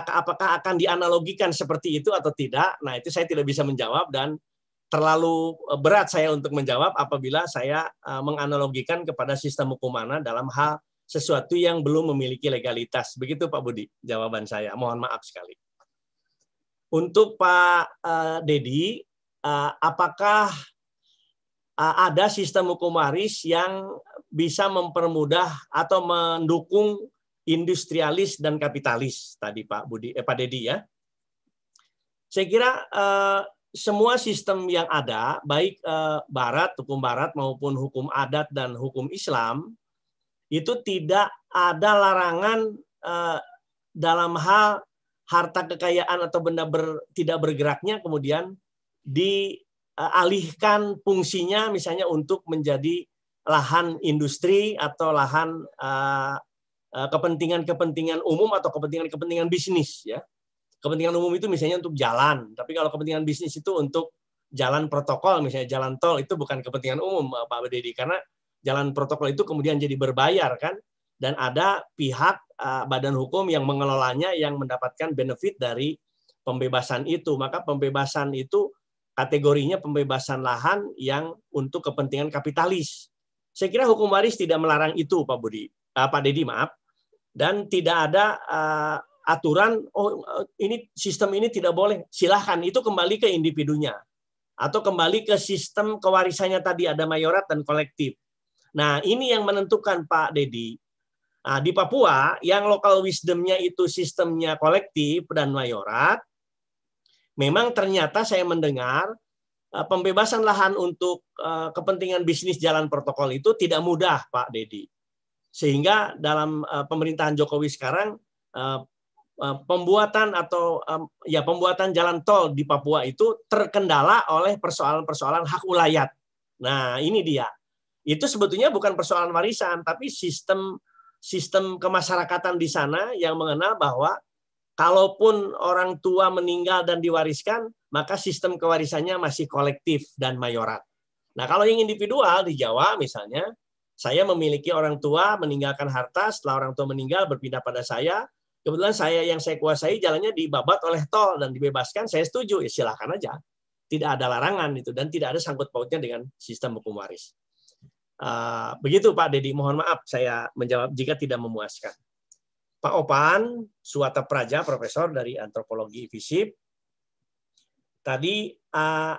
apakah akan dianalogikan seperti itu atau tidak. Nah, itu saya tidak bisa menjawab dan terlalu eh, berat saya untuk menjawab apabila saya eh, menganalogikan kepada sistem hukum mana dalam hal sesuatu yang belum memiliki legalitas. Begitu Pak Budi, jawaban saya. Mohon maaf sekali. Untuk Pak eh, Dedi, apakah Eh, ada sistem hukum waris yang bisa mempermudah atau mendukung industrialis dan kapitalis tadi Pak Budi eh, Pak Dedi ya. Saya kira eh, semua sistem yang ada baik eh, barat hukum barat maupun hukum adat dan hukum Islam itu tidak ada larangan eh, dalam hal harta kekayaan atau benda ber, tidak bergeraknya kemudian di Eh, alihkan fungsinya misalnya untuk menjadi lahan industri atau lahan eh, eh, kepentingan-kepentingan umum atau kepentingan-kepentingan bisnis ya. Kepentingan umum itu misalnya untuk jalan, tapi kalau kepentingan bisnis itu untuk jalan protokol misalnya jalan tol itu bukan kepentingan umum Pak Bedi karena jalan protokol itu kemudian jadi berbayar kan dan ada pihak badan hukum yang mengelolanya yang mendapatkan benefit dari pembebasan itu maka pembebasan itu kategorinya pembebasan lahan yang untuk kepentingan kapitalis. Saya kira hukum waris tidak melarang itu, Pak Budi, uh, Pak Dedi, maaf, dan tidak ada uh, aturan oh eh, ini sistem ini tidak boleh. Silahkan itu kembali ke individunya atau kembali ke sistem kewarisannya tadi ada mayorat dan kolektif. Nah ini yang menentukan Pak Dedi. Nah, di Papua yang lokal wisdomnya itu sistemnya kolektif dan mayorat, Memang ternyata saya mendengar eh, pembebasan lahan untuk eh, kepentingan bisnis jalan protokol itu tidak mudah, Pak Dedi. Sehingga dalam eh, pemerintahan Jokowi sekarang pembuatan atau ya pembuatan jalan tol di Papua itu terkendala oleh persoalan-persoalan hak ulayat. Nah, ini dia. Itu sebetulnya bukan persoalan warisan, tapi sistem sistem kemasyarakatan di sana yang mengenal bahwa kalaupun orang tua meninggal dan diwariskan, maka sistem kewarisannya masih kolektif dan mayorat. Nah, kalau yang individual di Jawa misalnya, saya memiliki orang tua meninggalkan harta, setelah orang tua meninggal berpindah pada saya, kebetulan saya yang saya kuasai jalannya dibabat oleh tol dan dibebaskan, saya setuju, ya silahkan aja. Tidak ada larangan itu dan tidak ada sangkut pautnya dengan sistem hukum waris. Ah, begitu Pak Deddy. mohon maaf saya menjawab jika tidak memuaskan. Pak Opan Suwata Praja, profesor dari antropologi FISIP. Tadi uh,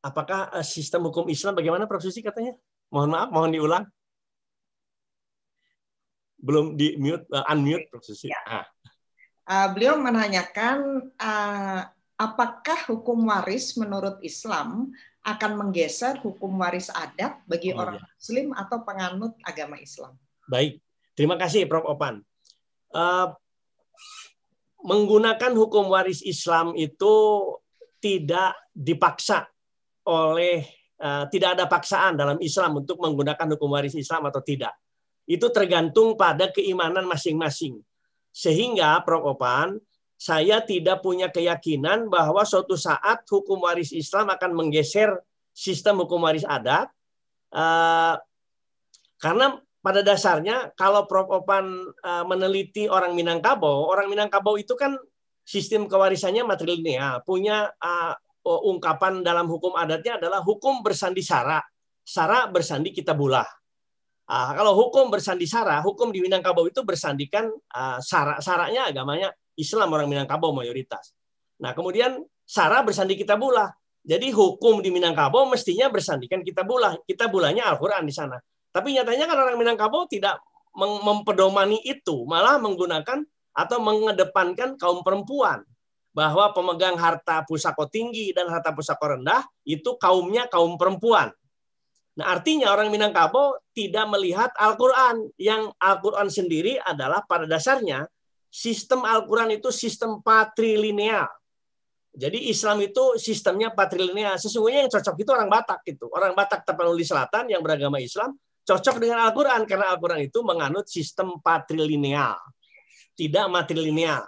apakah sistem hukum Islam bagaimana Prof Susi katanya? Mohon maaf, mohon diulang. Belum di mute, uh, unmute Prof Susi. Ya. Ah. Uh, beliau menanyakan uh, apakah hukum waris menurut Islam akan menggeser hukum waris adat bagi oh, orang ya. Muslim atau penganut agama Islam? Baik, terima kasih Prof Opan. Eh, menggunakan hukum waris Islam itu tidak dipaksa oleh uh, tidak ada paksaan dalam Islam untuk menggunakan hukum waris Islam atau tidak. Itu tergantung pada keimanan masing-masing. Sehingga Prof. Opan, saya tidak punya keyakinan bahwa suatu saat hukum waris Islam akan menggeser sistem hukum waris adat. Uh, karena pada dasarnya kalau Prof Opan uh, meneliti orang Minangkabau, orang Minangkabau itu kan sistem kewarisannya matrilineal, punya uh, ungkapan dalam hukum adatnya adalah hukum bersandi sara, sara bersandi kitabulah. Ah, uh, kalau hukum bersandi sara, hukum di Minangkabau itu bersandikan uh, sara, saranya agamanya Islam orang Minangkabau mayoritas. Nah kemudian sara bersandi kita bula, Jadi hukum di Minangkabau mestinya bersandikan kita kita Kitabulahnya Al-Quran di sana. Tapi nyatanya kan orang Minangkabau tidak mempedomani itu, malah menggunakan atau mengedepankan kaum perempuan bahwa pemegang harta pusako tinggi dan harta pusako rendah itu kaumnya kaum perempuan. Nah, artinya orang Minangkabau tidak melihat Al-Qur'an yang Al-Qur'an sendiri adalah pada dasarnya sistem Al-Qur'an itu sistem patrilineal. Jadi Islam itu sistemnya patrilineal. Sesungguhnya yang cocok itu orang Batak gitu. Orang Batak terpenuh selatan yang beragama Islam Cocok dengan Al-Quran karena Al-Quran itu menganut sistem patrilineal, tidak matrilineal.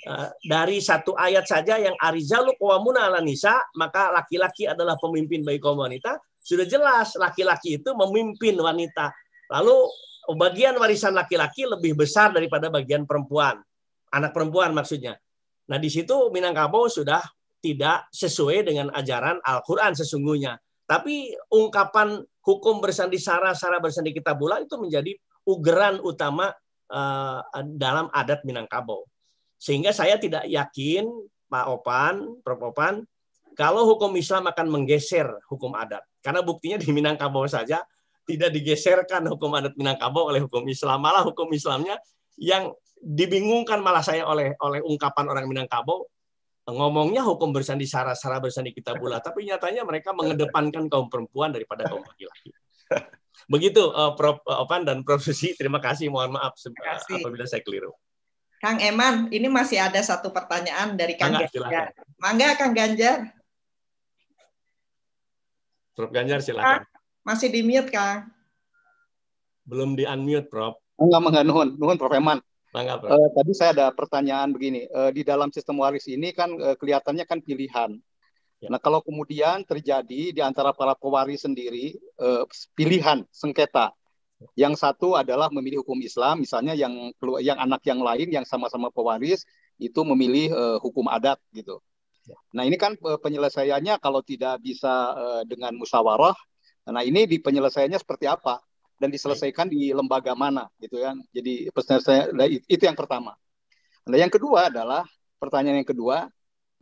Eh, dari satu ayat saja yang Arizalu Qawamuna ala Nisa, maka laki-laki adalah pemimpin bagi kaum wanita. Sudah jelas laki-laki itu memimpin wanita. Lalu bagian warisan laki-laki lebih besar daripada bagian perempuan. Anak perempuan maksudnya. Nah di situ Minangkabau sudah tidak sesuai dengan ajaran Al-Quran sesungguhnya. Tapi ungkapan hukum bersandi sara, sara bersandi kita bola itu menjadi ugeran utama uh, dalam adat Minangkabau. Sehingga saya tidak yakin Pak Opan, Prof. Opan, kalau hukum Islam akan menggeser hukum adat. Karena buktinya di Minangkabau saja tidak digeserkan hukum adat Minangkabau oleh hukum Islam. Malah hukum Islamnya yang dibingungkan malah saya oleh oleh ungkapan orang Minangkabau ngomongnya hukum bersandi sara sara bersandi kita pula tapi nyatanya mereka mengedepankan kaum perempuan daripada kaum laki-laki begitu uh, Prof uh, eh, Opan dan Prof Susi terima kasih mohon maaf kasih. apabila saya keliru Kang Eman ini masih ada satu pertanyaan dari Kang Mangga, Ganjar silakan. Mangga Kang Ganjar Prof Ganjar silakan masih di mute Kang belum di unmute Prof enggak mengganuhun nuhun Prof Eman Uh, tadi saya ada pertanyaan begini, uh, di dalam sistem waris ini kan uh, kelihatannya kan pilihan. Ya. Nah, kalau kemudian terjadi di antara para pewaris sendiri uh, pilihan sengketa. Yang satu adalah memilih hukum Islam, misalnya yang yang anak yang lain yang sama-sama pewaris itu memilih uh, hukum adat gitu. Ya. Nah, ini kan uh, penyelesaiannya kalau tidak bisa uh, dengan musyawarah. Nah, ini di penyelesaiannya seperti apa? dan diselesaikan di lembaga mana gitu kan. Jadi pesan saya nah, itu yang pertama. Nah, yang kedua adalah pertanyaan yang kedua,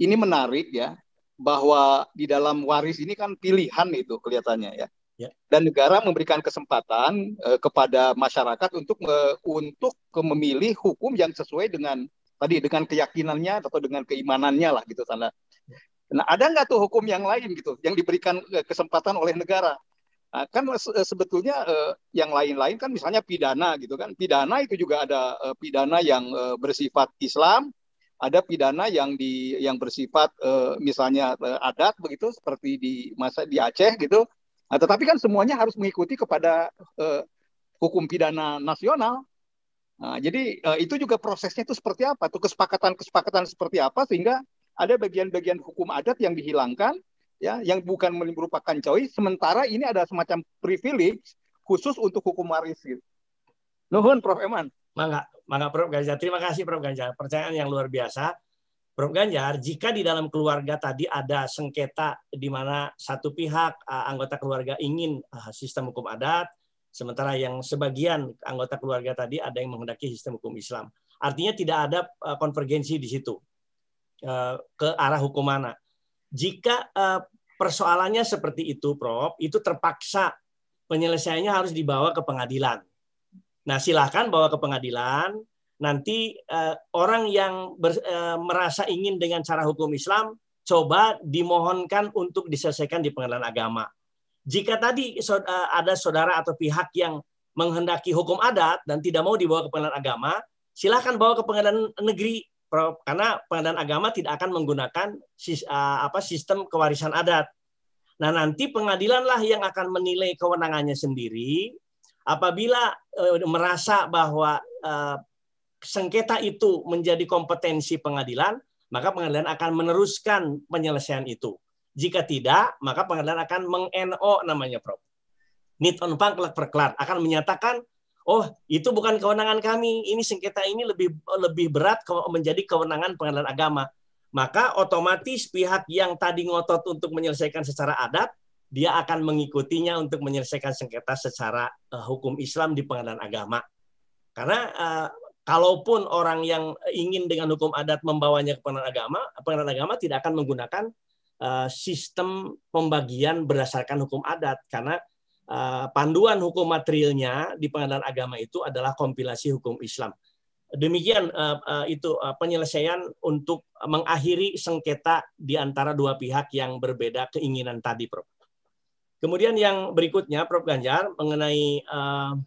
ini menarik ya bahwa di dalam waris ini kan pilihan itu kelihatannya ya. ya. Dan negara memberikan kesempatan eh, kepada masyarakat untuk untuk memilih hukum yang sesuai dengan tadi dengan keyakinannya atau dengan keimanannya lah gitu tanda. Ya. Nah, ada nggak tuh hukum yang lain gitu yang diberikan eh, kesempatan oleh negara? Nah, kan eh, sebetulnya eh, yang lain-lain kan misalnya pidana gitu kan. Pidana itu juga ada eh, pidana yang eh, bersifat Islam, ada pidana yang di yang bersifat eh, misalnya eh, adat begitu seperti di masa di Aceh gitu. Nah, tetapi kan semuanya harus mengikuti kepada eh, hukum pidana nasional. Nah, jadi eh, itu juga prosesnya itu seperti apa? Tuh kesepakatan-kesepakatan seperti apa sehingga ada bagian-bagian hukum adat yang dihilangkan ya yang bukan merupakan coy sementara ini ada semacam privilege khusus untuk hukum waris gitu. Nuhun Prof Eman. Mangga, mangga Prof Ganjar. Terima kasih Prof Ganjar. Percayaan yang luar biasa. Prof Ganjar, jika di dalam keluarga tadi ada sengketa di mana satu pihak anggota keluarga ingin sistem hukum adat, sementara yang sebagian anggota keluarga tadi ada yang menghendaki sistem hukum Islam. Artinya tidak ada e, konvergensi di situ e, ke arah hukum mana jika uh, persoalannya seperti itu, Prof, itu terpaksa penyelesaiannya harus dibawa ke pengadilan. Nah, silakan bawa ke pengadilan. Nanti uh, orang yang ber, uh, merasa ingin dengan cara hukum Islam, coba dimohonkan untuk diselesaikan di pengadilan agama. Jika tadi ada saudara atau pihak yang menghendaki hukum adat dan tidak mau dibawa ke pengadilan agama, silakan bawa ke pengadilan negeri karena pengadilan agama tidak akan menggunakan ah, apa sistem kewarisan adat. Nah, nanti pengadilanlah yang akan menilai kewenangannya sendiri apabila eh, merasa bahwa eh, sengketa itu menjadi kompetensi pengadilan, maka pengadilan akan meneruskan penyelesaian itu. Jika tidak, maka pengadilan akan meng-NO namanya, Prof. Nit on telah perklat akan menyatakan oh itu bukan kewenangan kami, ini sengketa ini lebih lebih berat menjadi kewenangan pengadilan agama. Maka otomatis pihak yang tadi ngotot untuk menyelesaikan secara adat, dia akan mengikutinya untuk menyelesaikan sengketa secara uh, hukum Islam di pengadilan agama. Karena uh, kalaupun orang yang ingin dengan hukum adat membawanya ke pengadilan agama, pengadilan agama tidak akan menggunakan uh, sistem pembagian berdasarkan hukum adat karena Eh, panduan hukum materialnya di pengadilan agama itu adalah kompilasi hukum Islam. Demikian eh, eh, itu penyelesaian untuk mengakhiri sengketa di antara dua pihak yang berbeda keinginan tadi, Prof. Kemudian yang berikutnya, Prof. Ganjar, mengenai uh,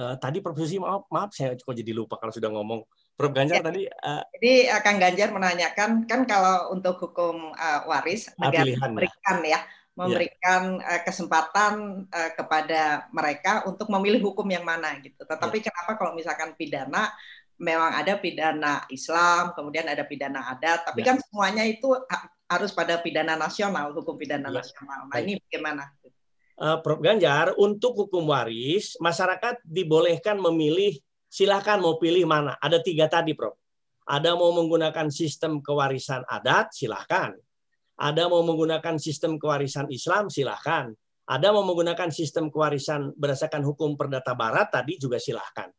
uh, tadi Prof. Susi, maaf, maaf saya kok jadi lupa kalau sudah ngomong. Prof. Ganjar ya, tadi. Uh, jadi Kang Ganjar menanyakan, kan kalau untuk hukum uh, waris, negara ah, pilihan, memberikan ya, ya Iya. memberikan yeah. uh, kesempatan uh, kepada mereka untuk memilih hukum yang mana gitu. Tetapi yeah. kenapa kalau misalkan pidana memang ada pidana Islam, kemudian ada pidana adat, tapi yeah. kan semuanya itu harus pada pidana nasional, hukum pidana yeah. nasional. Nah, ini bagaimana? Uh, Prof Ganjar, untuk hukum waris masyarakat dibolehkan memilih silahkan mau pilih mana. Ada tiga tadi, Prof. Ada mau menggunakan sistem kewarisan adat, silahkan ada mau menggunakan sistem kewarisan Islam, silahkan. Ada mau menggunakan sistem kewarisan berdasarkan hukum perdata barat tadi juga silahkan.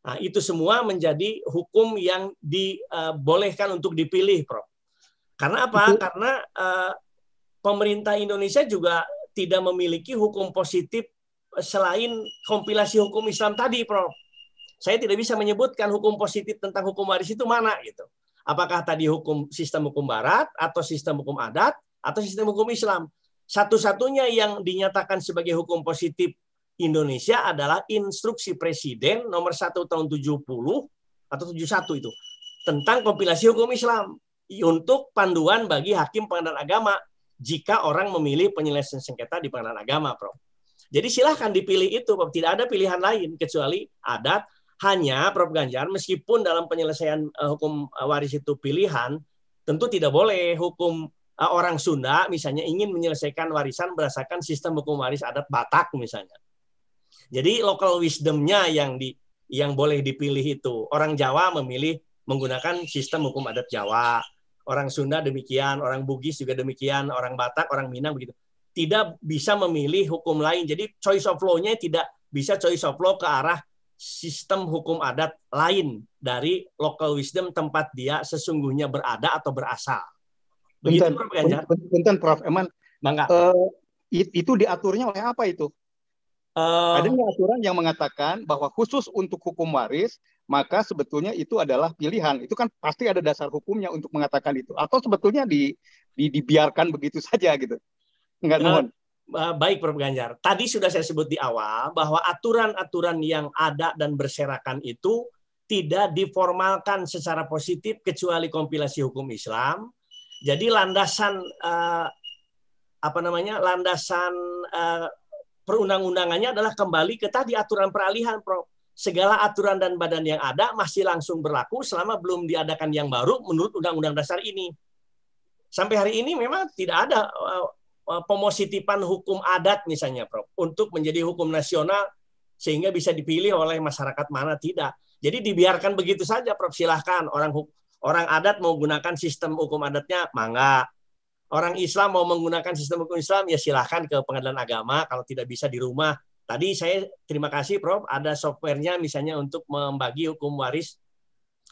Nah, itu semua menjadi hukum yang dibolehkan eh, untuk dipilih, Prof. Karena apa? Itu... Karena uh, pemerintah Indonesia juga tidak memiliki hukum positif selain kompilasi hukum Islam tadi, Prof. Saya tidak bisa menyebutkan hukum positif tentang hukum waris itu mana gitu. Apakah tadi hukum sistem hukum barat atau sistem hukum adat atau sistem hukum Islam? Satu-satunya yang dinyatakan sebagai hukum positif Indonesia adalah instruksi presiden nomor 1 tahun 70 atau 71 itu tentang kompilasi hukum Islam untuk panduan bagi hakim pengadilan agama jika orang memilih penyelesaian sengketa di pengadilan agama, Prof. Jadi silahkan dipilih itu, Prof. Tidak ada pilihan lain kecuali adat hanya Prof Ganjar meskipun dalam penyelesaian uh, hukum eh, waris itu pilihan, tentu tidak boleh hukum uh, orang Sunda misalnya ingin menyelesaikan warisan berdasarkan sistem hukum waris adat Batak misalnya. Jadi local wisdomnya yang di yang boleh dipilih itu orang Jawa memilih menggunakan sistem hukum adat Jawa, orang Sunda demikian, orang Bugis juga demikian, orang Batak, orang Minang begitu. Tidak bisa memilih hukum lain. Jadi choice of law-nya tidak bisa choice of law ke arah sistem hukum adat lain dari local wisdom tempat dia sesungguhnya berada atau berasal. Begitu, Prof. Ganjar. Bentar, Prof. Eman. Bangga. Uh, eh, itu diaturnya oleh apa itu? Uh, Ada aturan yang mengatakan bahwa khusus untuk hukum waris, maka sebetulnya itu adalah pilihan. Itu kan pasti ada dasar hukumnya untuk mengatakan itu. Atau sebetulnya di, di dibiarkan begitu [LAUGHS] saja gitu. Enggak, uh, eh, Eh, baik Prof. Ganjar, tadi sudah saya sebut di awal bahwa aturan-aturan yang ada dan berserakan itu tidak diformalkan secara positif kecuali kompilasi hukum Islam. Jadi landasan eh, apa namanya? landasan eh, perundang-undangannya adalah kembali ke tadi aturan peralihan Prof. Segala aturan dan badan yang ada masih langsung berlaku selama belum diadakan yang baru menurut undang-undang dasar ini. Sampai hari ini memang tidak ada eh, Eh, pemositifan hukum adat misalnya, Prof, untuk menjadi hukum nasional sehingga bisa dipilih oleh masyarakat mana tidak. Jadi dibiarkan begitu saja, Prof. Silahkan orang orang adat mau gunakan sistem hukum adatnya, mangga. Orang Islam mau menggunakan sistem hukum Islam, ya silahkan ke pengadilan agama. Kalau tidak bisa di rumah, tadi saya terima kasih, Prof. Ada softwarenya misalnya untuk membagi hukum waris,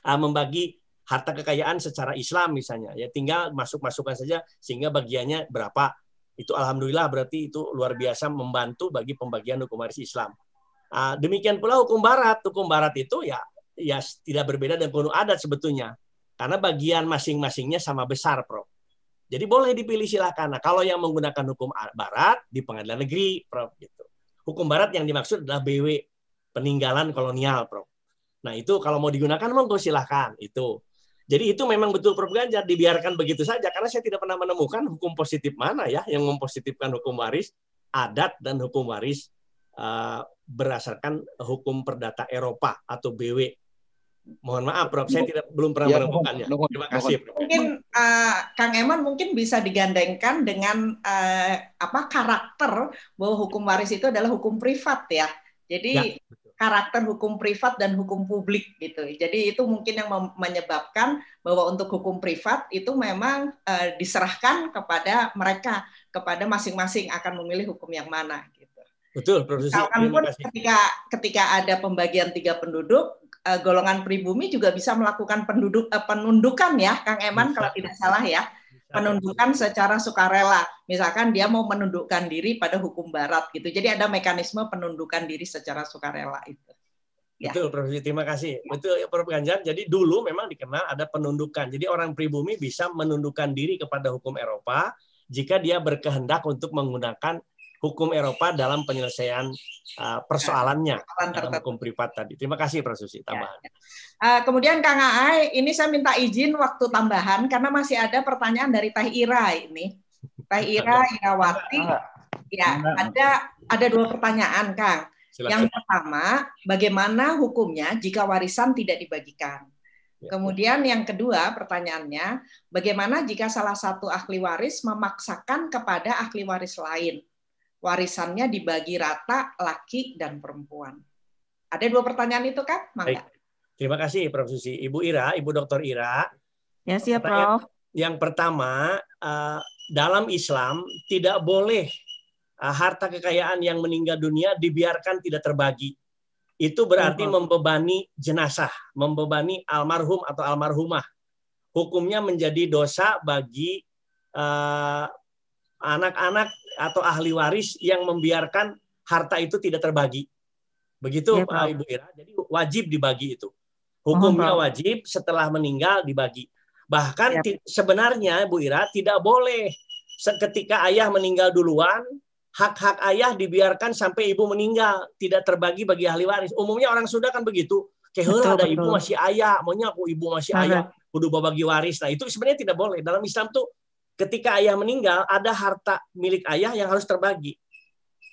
eh, membagi harta kekayaan secara Islam misalnya. Ya tinggal masuk masukkan saja sehingga bagiannya berapa itu alhamdulillah berarti itu luar biasa membantu bagi pembagian hukum waris Islam. Uh, demikian pula hukum barat, hukum barat itu ya ya tidak berbeda dengan hukum adat sebetulnya. Karena bagian masing-masingnya sama besar, Prof. Jadi boleh dipilih silakan. Nah, kalau yang menggunakan hukum barat di pengadilan negeri, Prof gitu. Hukum barat yang dimaksud adalah BW, peninggalan kolonial, Prof. Nah, itu kalau mau digunakan monggo silakan itu. Jadi itu memang betul Prof Ganjar dibiarkan begitu saja karena saya tidak pernah menemukan hukum positif mana ya yang mempositifkan hukum waris adat dan hukum waris uh, berdasarkan hukum perdata Eropa atau BW. Mohon maaf Prof, saya tidak belum pernah ya, menemukannya. Terima kasih. Mohon. Mungkin uh, Kang Eman mungkin bisa digandengkan dengan uh, apa karakter bahwa hukum waris itu adalah hukum privat ya. Jadi ya, karakter hukum privat dan hukum publik gitu. Jadi itu mungkin yang menyebabkan bahwa untuk hukum privat itu memang e, diserahkan kepada mereka kepada masing-masing akan memilih hukum yang mana gitu. Betul, Profesor. pun ketika ketika ada pembagian tiga penduduk eh, golongan pribumi juga bisa melakukan penduduk eh, penundukan ya Kang Eman kalau tidak salah ya penundukan secara sukarela. Misalkan dia mau menundukkan diri pada hukum barat gitu. Jadi ada mekanisme penundukan diri secara sukarela itu. Ya. Betul, Prof. Terima kasih. Ya. Betul, ya, Prof. Ganjar. Jadi dulu memang dikenal ada penundukan. Jadi orang pribumi bisa menundukkan diri kepada hukum Eropa jika dia berkehendak untuk menggunakan hukum Eropa dalam penyelesaian uh, persoalannya Persoalan dalam hukum privat tadi. Terima kasih Prof. Susi tambahan. Ya, ya. Uh, kemudian Kang Aai, ini saya minta izin waktu tambahan karena masih ada pertanyaan dari Teh Ira ini. Teh Ira Irawati. Ya, ada ada dua pertanyaan Kang. Silahkan. Yang pertama, bagaimana hukumnya jika warisan tidak dibagikan? Ya, ya. Kemudian yang kedua pertanyaannya, bagaimana jika salah satu ahli waris memaksakan kepada ahli waris lain warisannya dibagi rata laki dan perempuan. Ada dua pertanyaan itu kan, Mangga? Terima kasih Prof Susi. Ibu Ira, Ibu Dr. Ira. Ya siap Prof. Yang pertama, eh, dalam Islam tidak boleh eh, harta kekayaan yang meninggal dunia dibiarkan tidak terbagi. Itu berarti membebani jenazah, membebani almarhum atau almarhumah. Hukumnya menjadi dosa bagi eh, anak-anak atau ahli waris yang membiarkan harta itu tidak terbagi. Begitu ya, Ibu Ira. Jadi wajib dibagi itu. Hukumnya oh, wajib setelah meninggal dibagi. Bahkan ya. sebenarnya Bu Ira tidak boleh ketika ayah meninggal duluan hak-hak ayah dibiarkan sampai ibu meninggal tidak terbagi bagi ahli waris umumnya orang Sunda kan begitu kehela ada ibu masih ayah maunya aku ibu masih ayah kudu bagi waris nah itu sebenarnya tidak boleh dalam Islam tuh ketika ayah meninggal ada harta milik ayah yang harus terbagi.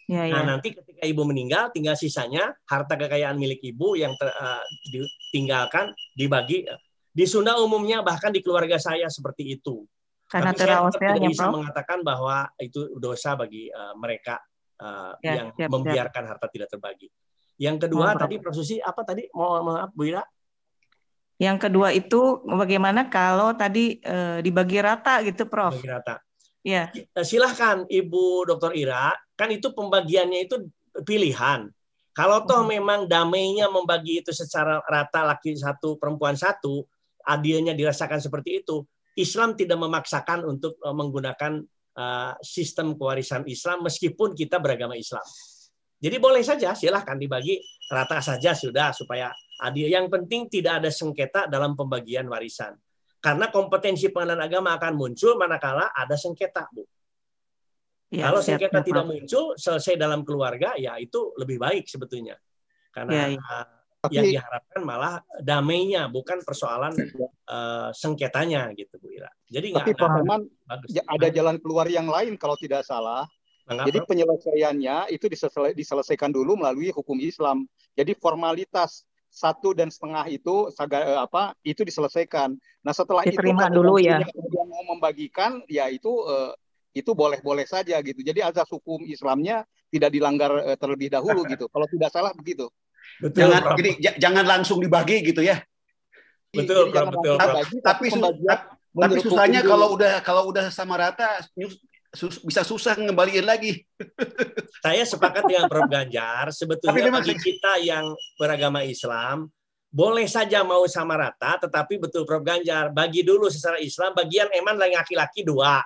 Ya, ya. Nah nanti ketika ibu meninggal tinggal sisanya harta kekayaan milik ibu yang ter, uh, ditinggalkan dibagi. Eh, di Sunda umumnya bahkan di keluarga saya seperti itu. Karena Tapi saya tetap ya, tidak ya, bisa Prof. mengatakan bahwa itu dosa bagi uh, mereka uh, ya, yang siap, membiarkan siap. harta tidak terbagi. Yang kedua oh, tadi Prof. Susi apa tadi? mau maaf Bu Ira. Yang kedua itu bagaimana kalau tadi e, dibagi rata gitu, Prof? Dibagi rata. Ya. Silahkan Ibu Dr. Ira, kan itu pembagiannya itu pilihan. Kalau toh hmm. memang damainya membagi itu secara rata laki satu perempuan satu, adilnya dirasakan seperti itu, Islam tidak memaksakan untuk eh, menggunakan uh, sistem kewarisan Islam meskipun kita beragama Islam. Jadi boleh saja silahkan dibagi rata saja sudah supaya adil. Yang penting tidak ada sengketa dalam pembagian warisan. Karena kompetensi pengadilan agama akan muncul manakala ada sengketa, Bu. Ya, Kalau siap, sengketa ya, tidak muncul, selesai dalam keluarga, ya itu lebih baik sebetulnya. Karena ya, ya. yang diharapkan malah damainya, bukan persoalan uh, sengketanya gitu Bu Ira. Jadi Tapi Pak Herman, ya, ada jalan keluar yang lain kalau tidak salah. Enggak Jadi penyelesaiannya itu diselesaikan dulu melalui hukum Islam. Jadi formalitas satu dan setengah itu saga, eh, apa itu diselesaikan. Nah setelah Diterima itu dulu ya. Dia mau membagikan ya itu uh, itu boleh-boleh saja gitu. Jadi azas hukum Islamnya tidak dilanggar uh, terlebih dahulu [LAUGHS] gitu. Kalau tidak salah begitu. Betul, jangan jangan langsung dibagi gitu ya. Iya, betul, jadi, betul, betul. Bagi, tapi, tapi, tapi susahnya kalau udah kalau udah sama rata bisa susah ngembaliin lagi. [LAUGHS] Saya sepakat dengan Prof Ganjar, sebetulnya bagi kita yang beragama Islam boleh saja mau sama rata, tetapi betul Prof Ganjar bagi dulu secara Islam bagian eman laki-laki dua,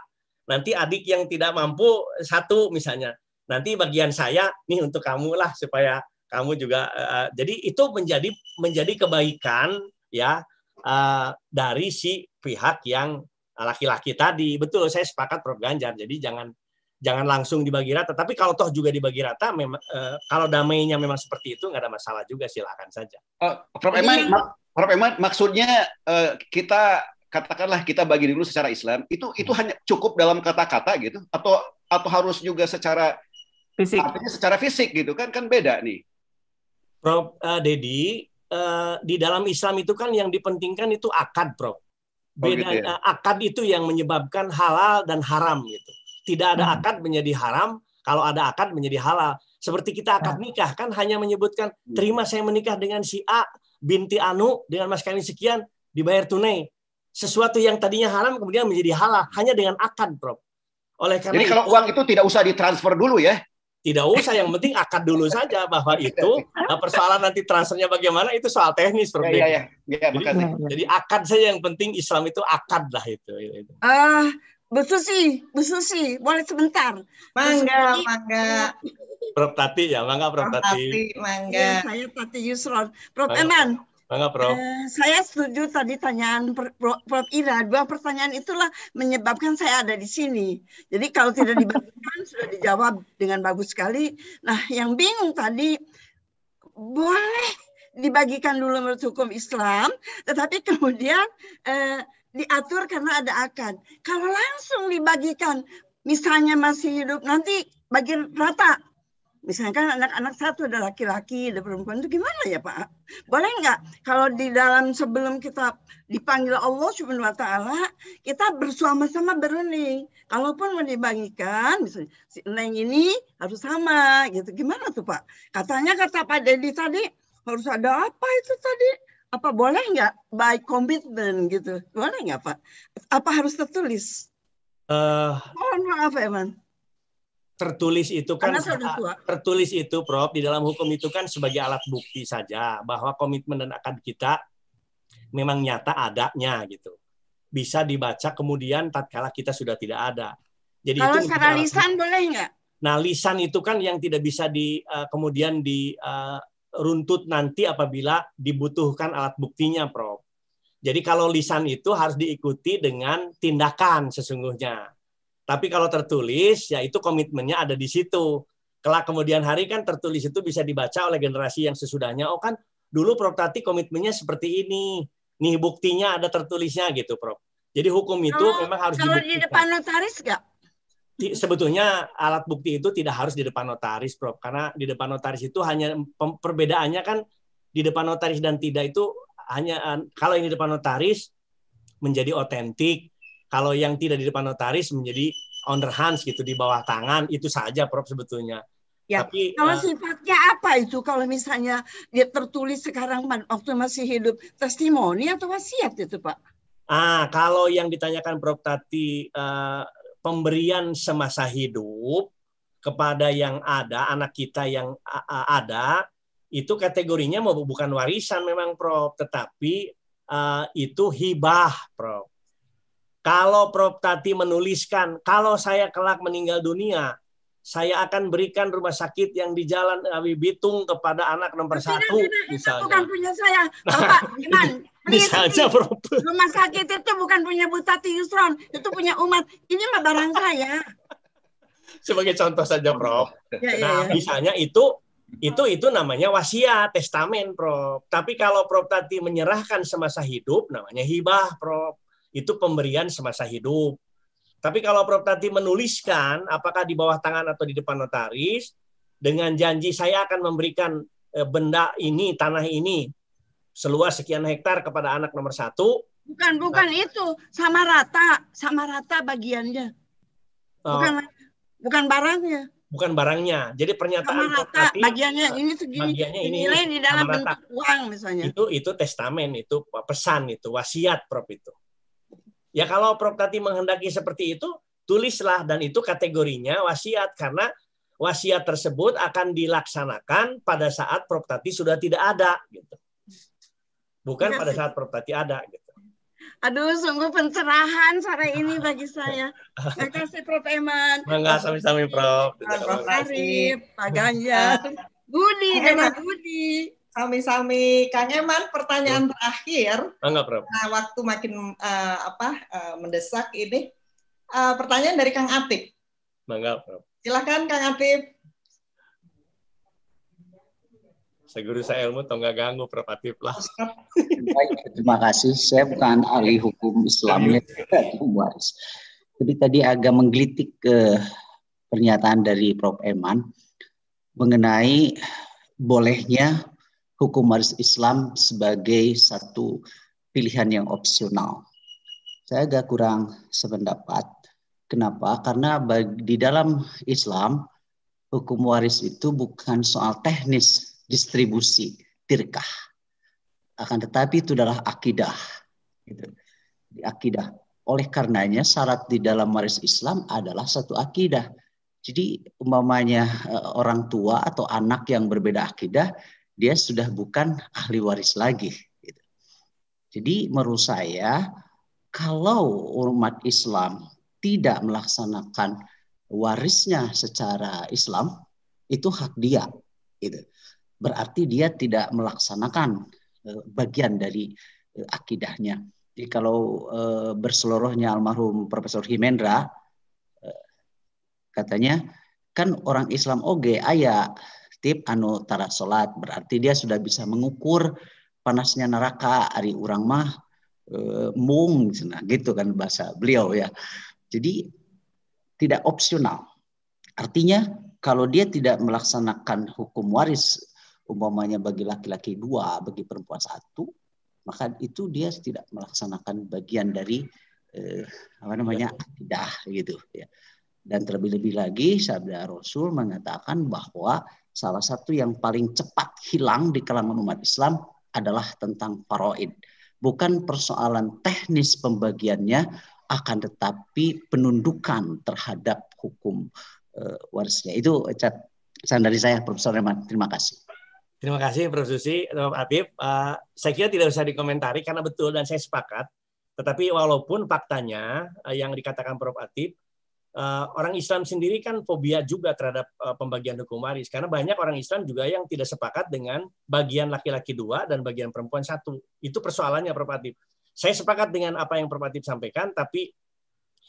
nanti adik yang tidak mampu satu misalnya, nanti bagian saya nih untuk kamu lah supaya kamu juga uh, jadi itu menjadi menjadi kebaikan ya uh, dari si pihak yang Eh, laki-laki tadi. Betul, saya sepakat Prof Ganjar. Jadi jangan jangan langsung dibagi rata. Tapi kalau toh juga dibagi rata, memang eh, kalau damainya memang seperti itu nggak ada masalah juga, silakan saja. Uh, Prof Eman, iya. Prof Eman, maksudnya uh, kita katakanlah kita bagi dulu secara Islam itu itu hanya cukup dalam kata-kata gitu atau atau harus juga secara fisik artinya secara fisik gitu kan kan beda nih Prof uh, Dedi uh, di dalam Islam itu kan yang dipentingkan itu akad Prof beda oh, gitu ya? akad itu yang menyebabkan halal dan haram gitu. Tidak ada hmm. akad menjadi haram kalau ada akad menjadi halal. Seperti kita akad ya. nikah kan hanya menyebutkan hmm. terima saya menikah dengan si A binti Anu dengan mas kawin sekian dibayar tunai. Sesuatu yang tadinya haram kemudian menjadi halal hanya dengan akad, Prof. Oleh karena Jadi kalau itu, uang itu tidak usah ditransfer dulu ya? tidak usah yang penting akad dulu saja bahwa itu nah [LAUGHS] persoalan nanti transfernya bagaimana itu soal teknis berbeda Ya, ya, ya. ya jadi, ya. jadi akad saja yang penting Islam itu akad lah itu. Ah uh, betul sih, betul sih. Boleh sebentar. Mangga, Besusi. mangga. Prof Tati ya, mangga Prof, mangga. Ya, saya Tati Yusron. Prof Eman, Prof. Uh, saya setuju tadi tanyaan Prof. Ira. Dua pertanyaan itulah menyebabkan saya ada di sini. Jadi kalau tidak dibagikan sudah dijawab dengan bagus sekali. Nah, yang bingung tadi boleh dibagikan dulu menurut hukum Islam, tetapi kemudian eh, diatur karena ada akad. Kalau langsung dibagikan, misalnya masih hidup nanti bagi rata Misalkan anak-anak satu ada laki-laki, ada perempuan itu gimana ya Pak? Boleh nggak kalau di dalam sebelum kita dipanggil Allah Subhanahu Wa Taala, kita bersama-sama berunding, Kalaupun mau dibagikan, misalnya si neng ini harus sama gitu. Gimana tuh Pak? Katanya kata Pak Dedi tadi harus ada apa itu tadi? Apa boleh nggak by commitment gitu? Boleh nggak Pak? Apa harus tertulis? Uh, Mohon maaf Evan tertulis itu kan tertulis itu Prof di dalam hukum itu kan sebagai alat bukti saja bahwa komitmen dan akad kita memang nyata adanya gitu. Bisa dibaca kemudian tatkala kita sudah tidak ada. Jadi Kalau secara lisan boleh nggak? Nah, lisan itu kan yang tidak bisa di uh, kemudian diruntut eh, uh, nanti apabila dibutuhkan alat buktinya, Prof. Jadi kalau lisan itu harus diikuti dengan tindakan sesungguhnya. Tapi kalau tertulis, ya itu komitmennya ada di situ. Kelak kemudian hari kan tertulis itu bisa dibaca oleh generasi yang sesudahnya. Oh kan dulu Prof Tati komitmennya seperti ini. Nih buktinya ada tertulisnya gitu Prof. Jadi hukum itu kalau, memang harus kalau di depan notaris nggak? Sebetulnya alat bukti itu tidak harus di depan notaris Prof. Karena di depan notaris itu hanya perbedaannya kan di depan notaris dan tidak itu hanya eh, kalau ini di depan notaris menjadi otentik kalau yang tidak di depan notaris menjadi under hands gitu di bawah tangan itu saja Prof sebetulnya. Ya. Tapi, kalau uh, sifatnya apa itu? Kalau misalnya dia tertulis sekarang waktu masih hidup testimoni atau wasiat itu Pak? Ah, kalau yang ditanyakan Prof Tati uh, eh, pemberian semasa hidup kepada yang ada anak kita yang ada itu kategorinya mau bukan warisan memang Prof, tetapi uh, itu hibah Prof. Kalau Prof. Tati menuliskan, kalau saya kelak meninggal dunia, saya akan berikan rumah sakit yang di Jalan Awi Bitung kepada anak nomor tidak, satu. Tidak, itu bukan punya saya. Bapak, [LAUGHS] Iman, Prof. [LAUGHS] rumah sakit itu bukan punya Tati Yusron, itu punya umat. Ini mah barang saya. Sebagai contoh saja, Prof. Ya, nah, ya. misalnya itu itu itu namanya wasiat testamen prof tapi kalau prof Tati menyerahkan semasa hidup namanya hibah prof itu pemberian semasa hidup. Tapi kalau Prof Tati menuliskan apakah di bawah tangan atau di depan notaris dengan janji saya akan memberikan eh, benda ini, tanah ini seluas sekian hektar kepada anak nomor satu. Bukan, bukan nah, itu sama rata, sama rata bagiannya. Oh. Bukan, oh. bukan barangnya. Bukan barangnya. Jadi pernyataan sama rata, Prof. Tati, bagiannya eh, ini segini, bagiannya ini nilai di dalam bentuk uang misalnya. Itu itu testamen, itu pesan, itu wasiat Prof itu. Ya kalau Prof menghendaki seperti itu, tulislah dan itu kategorinya wasiat karena wasiat tersebut akan dilaksanakan pada saat Prof sudah tidak ada gitu. Bukan pada saat Prof ada gitu. Aduh, sungguh pencerahan cara ini bagi saya. Terima kasih Prof. Eman. Terima kasih sami Prof. Prof. Arif, Pak Ganjar, Budi, dan Budi. Sami-sami Kang Eman, pertanyaan hmm. terakhir. Anggap, Nah, waktu makin uh, apa uh, mendesak ini. Uh, pertanyaan dari Kang Atip. Mangga, Rob. Silakan Kang Atip. guru saya ilmu atau nggak ganggu Prof. Atip lah. Baik, terima kasih. Saya bukan ahli hukum Islam, ya. waris. Jadi tadi agak menggelitik ke pernyataan dari Prof. Eman mengenai bolehnya hukum waris Islam sebagai satu pilihan yang opsional. Saya agak kurang sependapat. Kenapa? Karena di dalam Islam hukum waris itu bukan soal teknis distribusi tirkah. Akan tetapi itu adalah akidah. Gitu. Di akidah. Oleh karenanya syarat di dalam waris Islam adalah satu akidah. Jadi umpamanya eh, orang tua atau anak yang berbeda akidah dia sudah bukan ahli waris lagi. Gitu. Jadi menurut saya kalau umat Islam tidak melaksanakan warisnya secara Islam itu hak dia. Gitu. Berarti dia tidak melaksanakan e, bagian dari e, akidahnya. Jadi kalau e, berselorohnya berseluruhnya almarhum Profesor Himendra katanya kan orang Islam oge ayah tip anu tara salat berarti dia sudah bisa mengukur panasnya neraka ari urang mah e, mung nah, gitu kan bahasa beliau ya. Jadi tidak opsional. Artinya kalau dia tidak melaksanakan hukum waris umpamanya bagi laki-laki dua, bagi perempuan satu, maka itu dia tidak melaksanakan bagian dari eh, apa namanya iya. akidah gitu ya. Dan terlebih-lebih lagi sabda Rasul mengatakan bahwa salah satu yang paling cepat hilang di kalangan umat Islam adalah tentang faraid. Bukan persoalan teknis pembagiannya, akan tetapi penundukan terhadap hukum uh, warisnya. Itu cat dari saya, Profesor Reman. Terima kasih. Terima kasih, Prof. Susi, Prof. Abib. Uh, eh, saya kira tidak usah dikomentari karena betul dan saya sepakat. Tetapi walaupun faktanya uh, yang dikatakan Prof. Atib, Eh, orang Islam sendiri kan fobia juga terhadap uh, pembagian hukum waris karena banyak orang Islam juga yang tidak sepakat dengan bagian laki-laki dua dan bagian perempuan satu itu persoalannya Prof. Saya sepakat dengan apa yang Prof. sampaikan tapi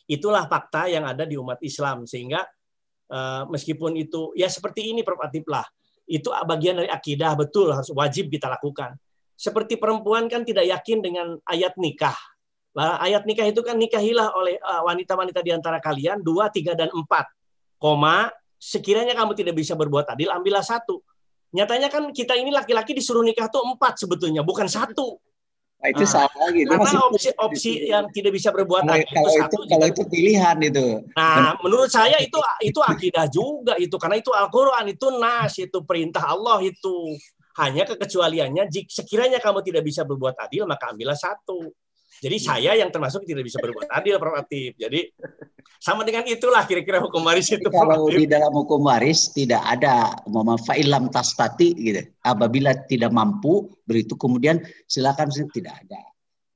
itulah fakta yang ada di umat Islam sehingga uh, meskipun itu ya seperti ini Prof. lah itu bagian dari akidah betul harus wajib kita lakukan seperti perempuan kan tidak yakin dengan ayat nikah Nah, ayat nikah itu kan nikahilah oleh eh, wanita-wanita di antara kalian dua, tiga dan empat, koma sekiranya kamu tidak bisa berbuat adil ambillah satu. Nyatanya kan kita ini laki-laki disuruh nikah tuh empat sebetulnya, bukan satu. Nah, itu nah, sama lagi. karena opsi-opsi yang tidak bisa berbuat nah, adil kalau itu, satu. Kalau itu pilihan itu. Nah, menurut saya itu itu akidah juga itu karena itu Al-Qur'an itu nas itu perintah Allah itu. Hanya kekecualiannya sekiranya kamu tidak bisa berbuat adil maka ambillah satu. Jadi saya yang termasuk tidak bisa berbuat adil, Prof. Jadi sama dengan itulah kira-kira hukum waris itu. kalau di dalam hukum waris tidak ada mama fa'ilam tastati gitu. Apabila tidak mampu, begitu kemudian silakan tidak ada.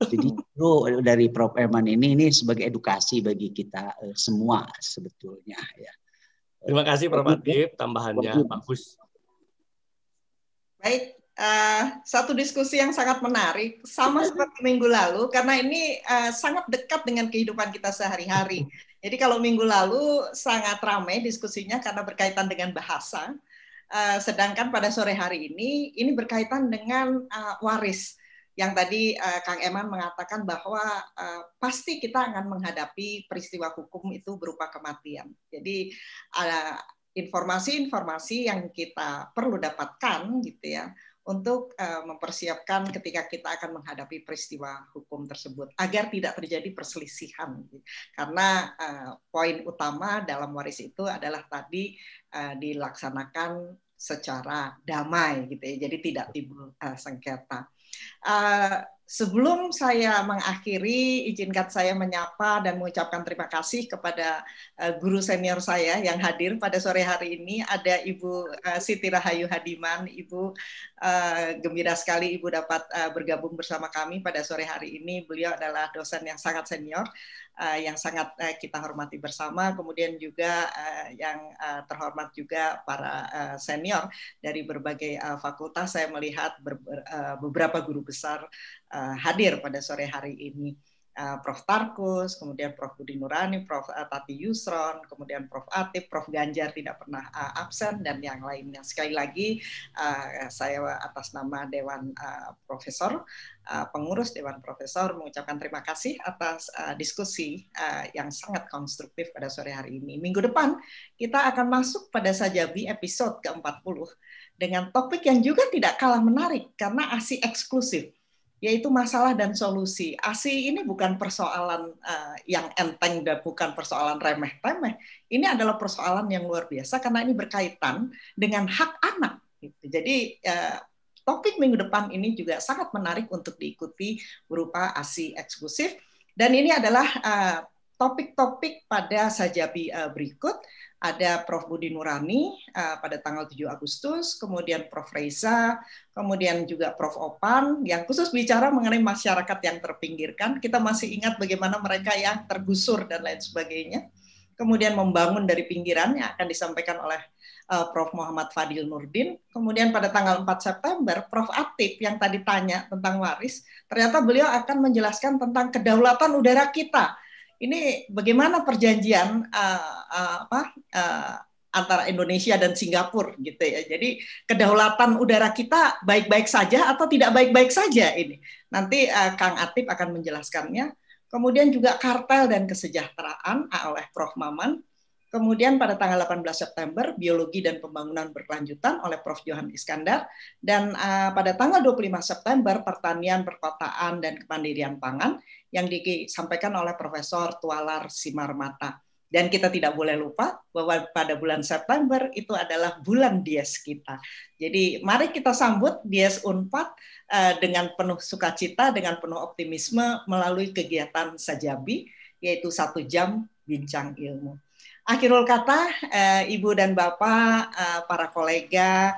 Jadi itu dari Prof. Eman ini ini sebagai edukasi bagi kita eh, semua sebetulnya ya. Terima kasih Prof. Adib ya. tambahannya bagus. Baik, uh, satu diskusi yang sangat menarik, sama [LAUGHS] seperti minggu lalu, karena ini uh, sangat dekat dengan kehidupan kita sehari-hari. Jadi kalau minggu lalu sangat ramai diskusinya karena berkaitan dengan bahasa, uh, sedangkan pada sore hari ini, ini berkaitan dengan uh, waris. Yang tadi uh, Kang Eman mengatakan bahwa uh, pasti kita akan menghadapi peristiwa hukum itu berupa kematian. Jadi uh, informasi-informasi yang kita perlu dapatkan gitu ya untuk uh, mempersiapkan ketika kita akan menghadapi peristiwa hukum tersebut agar tidak terjadi perselisihan karena uh, poin utama dalam waris itu adalah tadi uh, dilaksanakan secara damai gitu ya jadi tidak timbul uh, sengketa uh, sebelum saya mengakhiri, izinkan saya menyapa dan mengucapkan terima kasih kepada eh, guru senior saya yang hadir pada sore hari ini. Ada Ibu eh, Siti Rahayu Hadiman. Ibu eh, gembira sekali Ibu dapat bergabung bersama kami pada sore hari ini. Beliau adalah dosen yang sangat senior uh, yang sangat uh, kita hormati bersama, kemudian juga uh, yang uh, terhormat juga para uh, senior dari berbagai uh, fakultas. Saya melihat ber, ber, uh, beberapa guru besar uh, hadir pada sore hari ini. Eh, Prof. Tarkus, kemudian Prof. Budi Nurani, Prof. Eh, Tati Yusron, kemudian Prof. Atip, Prof. Ganjar tidak pernah eh, absen, dan yang lainnya. Sekali lagi, saya atas nama Dewan Profesor, pengurus Dewan Profesor, mengucapkan terima kasih atas diskusi yang sangat konstruktif pada sore hari ini. Minggu depan, kita akan masuk pada Sajabi episode ke-40 dengan topik yang juga tidak kalah menarik karena ASI eksklusif yaitu masalah dan solusi. ASI ini bukan persoalan uh, yang enteng dan bukan persoalan remeh-temeh. Ini adalah persoalan yang luar biasa karena ini berkaitan dengan hak anak. Gitu. Jadi uh, topik minggu depan ini juga sangat menarik untuk diikuti berupa ASI eksklusif. Dan ini adalah topik eh, topik-topik pada sajabi uh, berikut ada Prof. Budi Nurani uh, pada tanggal 7 Agustus, kemudian Prof. Reza, kemudian juga Prof. Opan yang khusus bicara mengenai masyarakat yang terpinggirkan. Kita masih ingat bagaimana mereka yang tergusur dan lain sebagainya. Kemudian membangun dari pinggiran yang akan disampaikan oleh uh, Prof. Muhammad Fadil Nurdin. Kemudian pada tanggal 4 September, Prof. Atip yang tadi tanya tentang waris, ternyata beliau akan menjelaskan tentang kedaulatan udara kita ini bagaimana perjanjian uh, uh, apa uh, antara Indonesia dan Singapura gitu ya. Jadi kedaulatan udara kita baik-baik saja atau tidak baik-baik saja ini. Nanti uh, Kang Atip akan menjelaskannya. Kemudian juga kartel dan kesejahteraan oleh Prof Maman. Kemudian pada tanggal 18 September biologi dan pembangunan berkelanjutan oleh Prof Johan Iskandar dan uh, pada tanggal 25 September pertanian perkotaan dan kemandirian pangan yang disampaikan oleh Profesor Tualar Simarmata. Dan kita tidak boleh lupa bahwa pada bulan September itu adalah bulan Dies kita. Jadi mari kita sambut Dies Unpad eh, dengan penuh sukacita, dengan penuh optimisme melalui kegiatan Sajabi, yaitu satu jam bincang ilmu. Akhirul kata, eh, Ibu dan Bapak, eh, para kolega,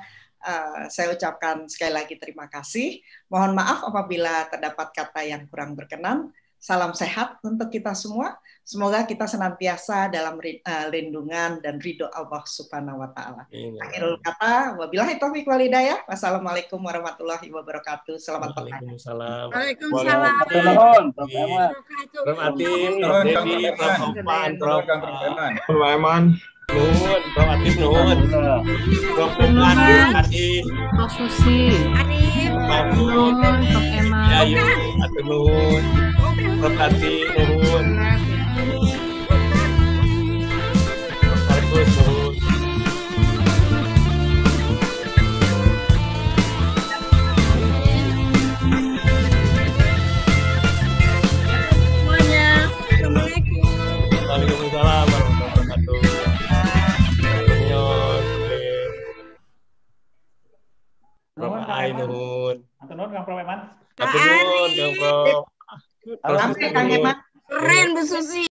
saya ucapkan sekali lagi terima kasih. Mohon maaf apabila terdapat kata yang kurang berkenan. Salam sehat untuk kita semua. Semoga kita senantiasa dalam eh, lindungan dan ridho Allah Subhanahu wa taala. Ya Akhirul kata, wabillahi taufiq wal hidayah. Wassalamualaikum warahmatullahi wabarakatuh. Selamat pagi. Waalaikumsalam. Waalaikumsalam. Nuhun, Atif Nuhun. terima kasih. Susi. Arif. Iya, iya. Nuhun, Eman. Atif Nuhun. Bekasi turun Argus turun semuanya waalaikumsalam warahmatullahi wabarakatuh Nuhun. Nuhun. Sampai kangen keren Bu Susi.